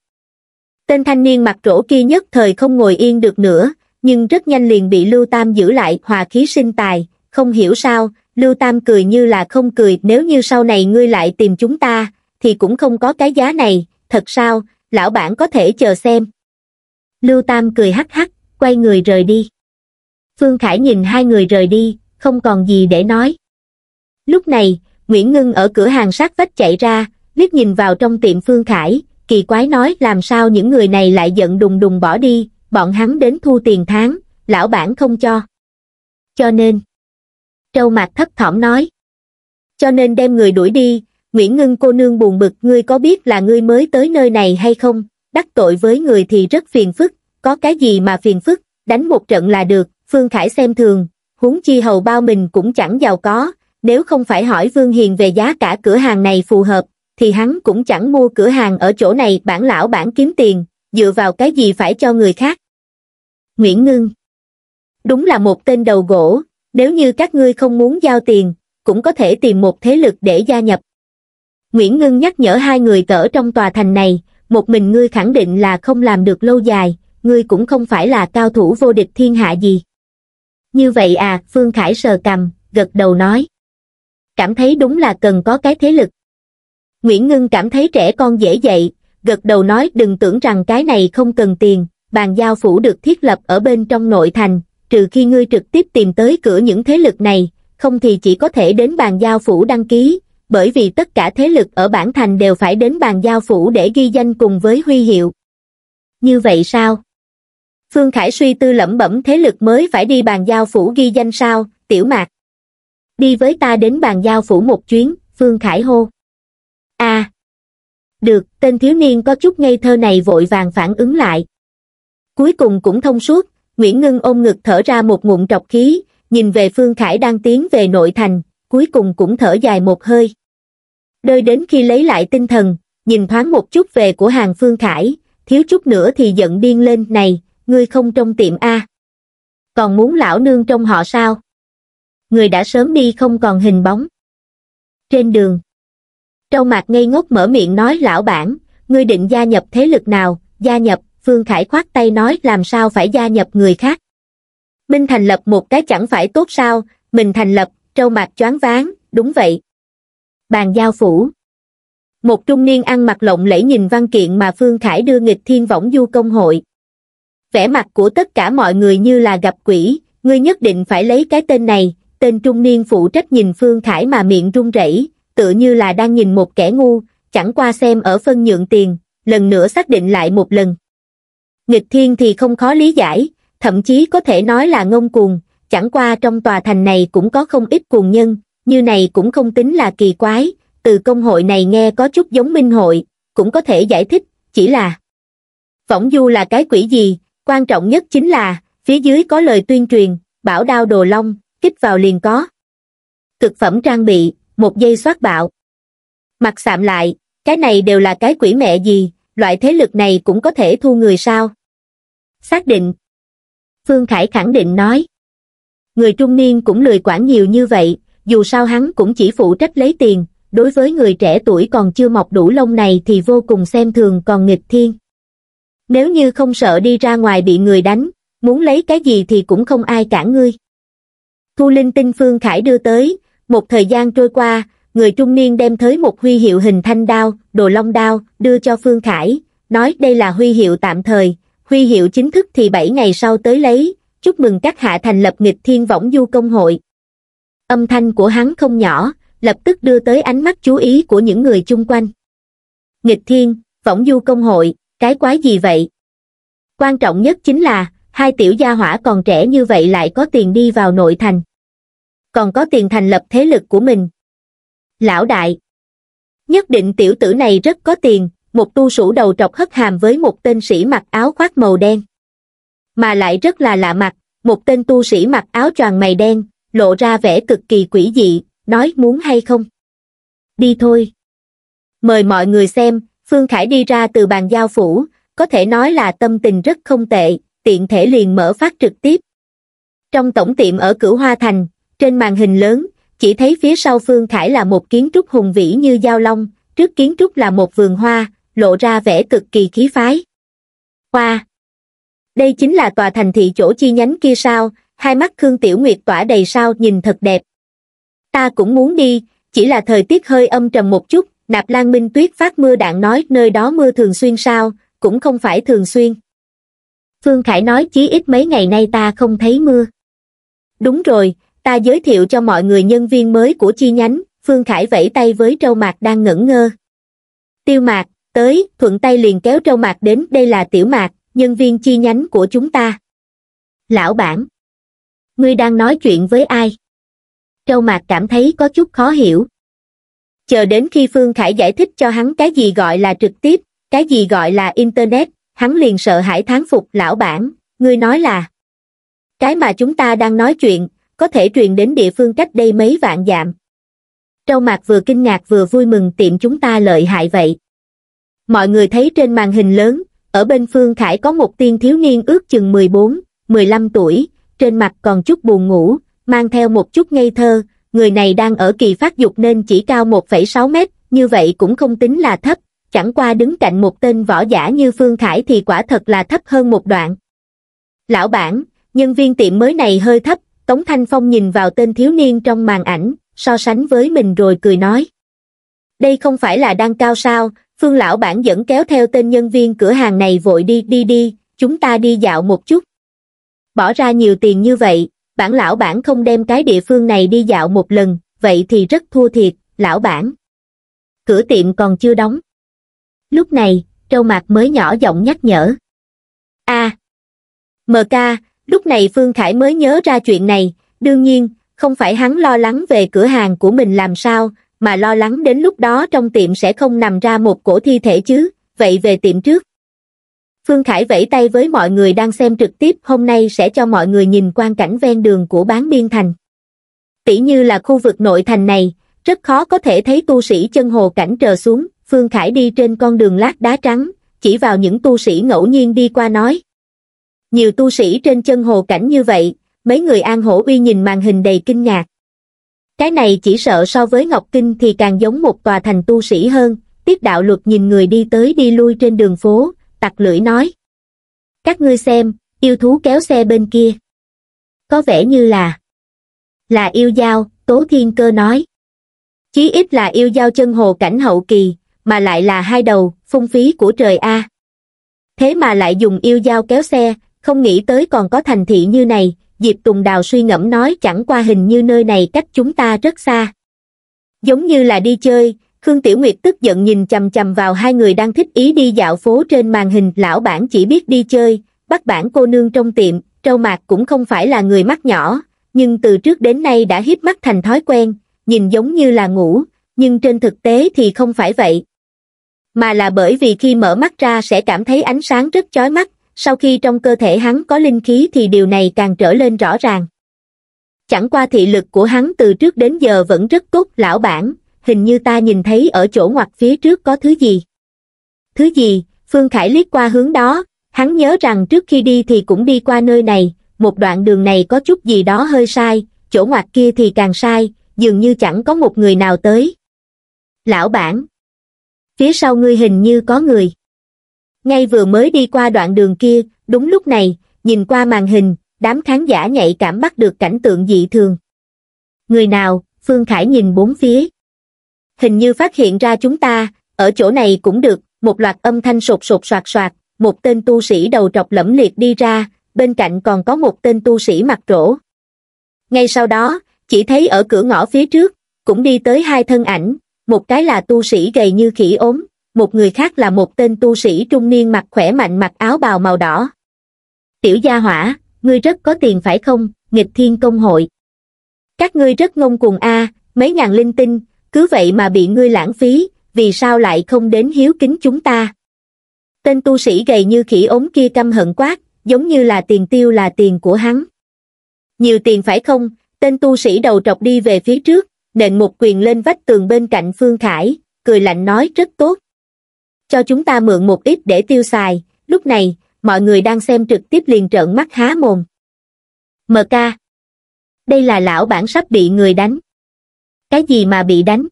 Speaker 1: tên thanh niên mặt rỗ kia nhất thời không ngồi yên được nữa nhưng rất nhanh liền bị lưu tam giữ lại hòa khí sinh tài không hiểu sao lưu tam cười như là không cười nếu như sau này ngươi lại tìm chúng ta thì cũng không có cái giá này thật sao lão bản có thể chờ xem lưu tam cười hắc hắc quay người rời đi phương khải nhìn hai người rời đi không còn gì để nói lúc này nguyễn ngưng ở cửa hàng sát vách chạy ra liếc nhìn vào trong tiệm phương khải kỳ quái nói làm sao những người này lại giận đùng đùng bỏ đi, bọn hắn đến thu tiền tháng, lão bản không cho. Cho nên, Trâu Mạc thất thỏm nói, cho nên đem người đuổi đi, Nguyễn Ngưng cô nương buồn bực ngươi có biết là ngươi mới tới nơi này hay không, đắc tội với người thì rất phiền phức, có cái gì mà phiền phức, đánh một trận là được, Phương Khải xem thường, huống chi hầu bao mình cũng chẳng giàu có, nếu không phải hỏi Vương Hiền về giá cả cửa hàng này phù hợp, thì hắn cũng chẳng mua cửa hàng ở chỗ này bản lão bản kiếm tiền, dựa vào cái gì phải cho người khác. Nguyễn Ngưng Đúng là một tên đầu gỗ, nếu như các ngươi không muốn giao tiền, cũng có thể tìm một thế lực để gia nhập. Nguyễn Ngưng nhắc nhở hai người cỡ trong tòa thành này, một mình ngươi khẳng định là không làm được lâu dài, ngươi cũng không phải là cao thủ vô địch thiên hạ gì. Như vậy à, Phương Khải sờ cầm, gật đầu nói. Cảm thấy đúng là cần có cái thế lực. Nguyễn Ngưng cảm thấy trẻ con dễ dậy, gật đầu nói đừng tưởng rằng cái này không cần tiền, bàn giao phủ được thiết lập ở bên trong nội thành, trừ khi ngươi trực tiếp tìm tới cửa những thế lực này, không thì chỉ có thể đến bàn giao phủ đăng ký, bởi vì tất cả thế lực ở bản thành đều phải đến bàn giao phủ để ghi danh cùng với huy hiệu. Như vậy sao? Phương Khải suy tư lẩm bẩm thế lực mới phải đi bàn giao phủ ghi danh sao, tiểu mạc. Đi với ta đến bàn giao phủ một chuyến, Phương Khải hô a Được, tên thiếu niên có chút ngây thơ này vội vàng phản ứng lại. Cuối cùng cũng thông suốt, Nguyễn Ngân ôm ngực thở ra một ngụm trọc khí, nhìn về Phương Khải đang tiến về nội thành, cuối cùng cũng thở dài một hơi. Đôi đến khi lấy lại tinh thần, nhìn thoáng một chút về của hàng Phương Khải, thiếu chút nữa thì giận điên lên này, ngươi không trong tiệm A. Còn muốn lão nương trong họ sao? Người đã sớm đi không còn hình bóng. Trên đường, Trâu Mạc ngây ngốc mở miệng nói lão bản, ngươi định gia nhập thế lực nào, gia nhập, Phương Khải khoát tay nói làm sao phải gia nhập người khác. Minh thành lập một cái chẳng phải tốt sao, mình thành lập, trâu Mạc choáng váng, đúng vậy. Bàn giao phủ Một trung niên ăn mặc lộng lẫy nhìn văn kiện mà Phương Khải đưa nghịch thiên võng du công hội. Vẻ mặt của tất cả mọi người như là gặp quỷ, ngươi nhất định phải lấy cái tên này, tên trung niên phụ trách nhìn Phương Khải mà miệng run rẩy, tựa như là đang nhìn một kẻ ngu, chẳng qua xem ở phân nhượng tiền, lần nữa xác định lại một lần. Nghịch thiên thì không khó lý giải, thậm chí có thể nói là ngông cuồng, chẳng qua trong tòa thành này cũng có không ít cuồng nhân, như này cũng không tính là kỳ quái, từ công hội này nghe có chút giống minh hội, cũng có thể giải thích, chỉ là Võng Du là cái quỷ gì, quan trọng nhất chính là, phía dưới có lời tuyên truyền, bảo đao đồ long, kích vào liền có. Cực phẩm trang bị, một giây xoát bạo mặt sạm lại cái này đều là cái quỷ mẹ gì loại thế lực này cũng có thể thu người sao xác định phương khải khẳng định nói người trung niên cũng lười quản nhiều như vậy dù sao hắn cũng chỉ phụ trách lấy tiền đối với người trẻ tuổi còn chưa mọc đủ lông này thì vô cùng xem thường còn nghịch thiên nếu như không sợ đi ra ngoài bị người đánh muốn lấy cái gì thì cũng không ai cản ngươi thu linh tinh phương khải đưa tới một thời gian trôi qua, người trung niên đem tới một huy hiệu hình thanh đao, đồ long đao, đưa cho Phương Khải, nói đây là huy hiệu tạm thời, huy hiệu chính thức thì 7 ngày sau tới lấy, chúc mừng các hạ thành lập nghịch thiên võng du công hội. Âm thanh của hắn không nhỏ, lập tức đưa tới ánh mắt chú ý của những người chung quanh. Nghịch thiên, võng du công hội, cái quái gì vậy? Quan trọng nhất chính là, hai tiểu gia hỏa còn trẻ như vậy lại có tiền đi vào nội thành còn có tiền thành lập thế lực của mình lão đại nhất định tiểu tử này rất có tiền một tu sủ đầu trọc hất hàm với một tên sĩ mặc áo khoác màu đen mà lại rất là lạ mặt một tên tu sĩ mặc áo tròn mày đen lộ ra vẻ cực kỳ quỷ dị nói muốn hay không đi thôi mời mọi người xem phương khải đi ra từ bàn giao phủ có thể nói là tâm tình rất không tệ tiện thể liền mở phát trực tiếp trong tổng tiệm ở cửu hoa thành trên màn hình lớn, chỉ thấy phía sau Phương Khải là một kiến trúc hùng vĩ như giao long, trước kiến trúc là một vườn hoa, lộ ra vẻ cực kỳ khí phái. Hoa! Đây chính là tòa thành thị chỗ chi nhánh kia sao, hai mắt Khương Tiểu Nguyệt tỏa đầy sao nhìn thật đẹp. Ta cũng muốn đi, chỉ là thời tiết hơi âm trầm một chút, Nạp Lan Minh Tuyết phát mưa đạn nói nơi đó mưa thường xuyên sao, cũng không phải thường xuyên. Phương Khải nói chí ít mấy ngày nay ta không thấy mưa. Đúng rồi, ta giới thiệu cho mọi người nhân viên mới của chi nhánh phương khải vẫy tay với trâu mạc đang ngẩn ngơ tiêu mạc tới thuận tay liền kéo trâu mạc đến đây là tiểu mạc nhân viên chi nhánh của chúng ta lão bản ngươi đang nói chuyện với ai trâu mạc cảm thấy có chút khó hiểu chờ đến khi phương khải giải thích cho hắn cái gì gọi là trực tiếp cái gì gọi là internet hắn liền sợ hãi thán phục lão bản ngươi nói là cái mà chúng ta đang nói chuyện có thể truyền đến địa phương cách đây mấy vạn dặm. Trâu Mạc vừa kinh ngạc vừa vui mừng tiệm chúng ta lợi hại vậy. Mọi người thấy trên màn hình lớn, ở bên Phương Khải có một tiên thiếu niên ước chừng 14, 15 tuổi, trên mặt còn chút buồn ngủ, mang theo một chút ngây thơ, người này đang ở kỳ phát dục nên chỉ cao 1,6 mét, như vậy cũng không tính là thấp, chẳng qua đứng cạnh một tên võ giả như Phương Khải thì quả thật là thấp hơn một đoạn. Lão bản, nhân viên tiệm mới này hơi thấp, Tống Thanh Phong nhìn vào tên thiếu niên trong màn ảnh, so sánh với mình rồi cười nói. Đây không phải là đang cao sao, Phương Lão Bản dẫn kéo theo tên nhân viên cửa hàng này vội đi đi đi, chúng ta đi dạo một chút. Bỏ ra nhiều tiền như vậy, bản Lão Bản không đem cái địa phương này đi dạo một lần, vậy thì rất thua thiệt, Lão Bản. Cửa tiệm còn chưa đóng. Lúc này, Trâu Mạc mới nhỏ giọng nhắc nhở. a MK, lúc này phương khải mới nhớ ra chuyện này đương nhiên không phải hắn lo lắng về cửa hàng của mình làm sao mà lo lắng đến lúc đó trong tiệm sẽ không nằm ra một cổ thi thể chứ vậy về tiệm trước phương khải vẫy tay với mọi người đang xem trực tiếp hôm nay sẽ cho mọi người nhìn quan cảnh ven đường của bán biên thành tỉ như là khu vực nội thành này rất khó có thể thấy tu sĩ chân hồ cảnh trờ xuống phương khải đi trên con đường lát đá trắng chỉ vào những tu sĩ ngẫu nhiên đi qua nói nhiều tu sĩ trên chân hồ cảnh như vậy, mấy người An Hổ Uy nhìn màn hình đầy kinh ngạc. Cái này chỉ sợ so với Ngọc Kinh thì càng giống một tòa thành tu sĩ hơn, tiết đạo luật nhìn người đi tới đi lui trên đường phố, tặc lưỡi nói. Các ngươi xem, yêu thú kéo xe bên kia. Có vẻ như là... Là yêu giao, Tố Thiên Cơ nói. Chí ít là yêu giao chân hồ cảnh hậu kỳ, mà lại là hai đầu, phung phí của trời A. Thế mà lại dùng yêu giao kéo xe, không nghĩ tới còn có thành thị như này, Diệp Tùng Đào suy ngẫm nói chẳng qua hình như nơi này cách chúng ta rất xa. Giống như là đi chơi, Khương Tiểu Nguyệt tức giận nhìn chầm chầm vào hai người đang thích ý đi dạo phố trên màn hình, lão bản chỉ biết đi chơi, bắt bản cô nương trong tiệm, trâu mạc cũng không phải là người mắt nhỏ, nhưng từ trước đến nay đã hiếp mắt thành thói quen, nhìn giống như là ngủ, nhưng trên thực tế thì không phải vậy. Mà là bởi vì khi mở mắt ra sẽ cảm thấy ánh sáng rất chói mắt, sau khi trong cơ thể hắn có linh khí thì điều này càng trở lên rõ ràng. Chẳng qua thị lực của hắn từ trước đến giờ vẫn rất tốt lão bản, hình như ta nhìn thấy ở chỗ ngoặt phía trước có thứ gì. Thứ gì, Phương Khải liếc qua hướng đó, hắn nhớ rằng trước khi đi thì cũng đi qua nơi này, một đoạn đường này có chút gì đó hơi sai, chỗ ngoặt kia thì càng sai, dường như chẳng có một người nào tới. Lão bản, phía sau ngươi hình như có người. Ngay vừa mới đi qua đoạn đường kia, đúng lúc này, nhìn qua màn hình, đám khán giả nhạy cảm bắt được cảnh tượng dị thường. Người nào, Phương Khải nhìn bốn phía. Hình như phát hiện ra chúng ta, ở chỗ này cũng được, một loạt âm thanh sột sột soạt soạt, một tên tu sĩ đầu trọc lẫm liệt đi ra, bên cạnh còn có một tên tu sĩ mặt rỗ. Ngay sau đó, chỉ thấy ở cửa ngõ phía trước, cũng đi tới hai thân ảnh, một cái là tu sĩ gầy như khỉ ốm, một người khác là một tên tu sĩ trung niên mặc khỏe mạnh mặc áo bào màu đỏ. Tiểu gia hỏa, ngươi rất có tiền phải không, nghịch thiên công hội. Các ngươi rất ngông cuồng a mấy ngàn linh tinh, cứ vậy mà bị ngươi lãng phí, vì sao lại không đến hiếu kính chúng ta. Tên tu sĩ gầy như khỉ ốm kia căm hận quát, giống như là tiền tiêu là tiền của hắn. Nhiều tiền phải không, tên tu sĩ đầu trọc đi về phía trước, nện một quyền lên vách tường bên cạnh Phương Khải, cười lạnh nói rất tốt cho chúng ta mượn một ít để tiêu xài lúc này mọi người đang xem trực tiếp liền trợn mắt há mồm mờ ca đây là lão bản sắp bị người đánh cái gì mà bị đánh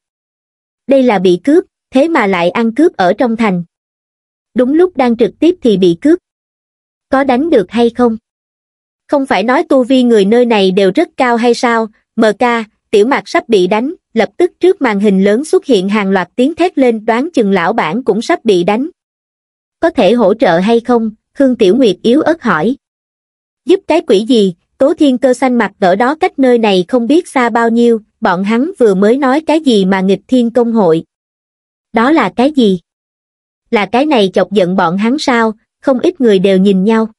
Speaker 1: đây là bị cướp thế mà lại ăn cướp ở trong thành đúng lúc đang trực tiếp thì bị cướp có đánh được hay không không phải nói tu vi người nơi này đều rất cao hay sao mờ ca tiểu mạc sắp bị đánh lập tức trước màn hình lớn xuất hiện hàng loạt tiếng thét lên đoán chừng lão bản cũng sắp bị đánh. Có thể hỗ trợ hay không? Khương Tiểu Nguyệt yếu ớt hỏi. Giúp cái quỷ gì? Tố Thiên Cơ xanh mặt ở đó cách nơi này không biết xa bao nhiêu, bọn hắn vừa mới nói cái gì mà nghịch thiên công hội. Đó là cái gì? Là cái này chọc giận bọn hắn sao? Không ít người đều nhìn nhau.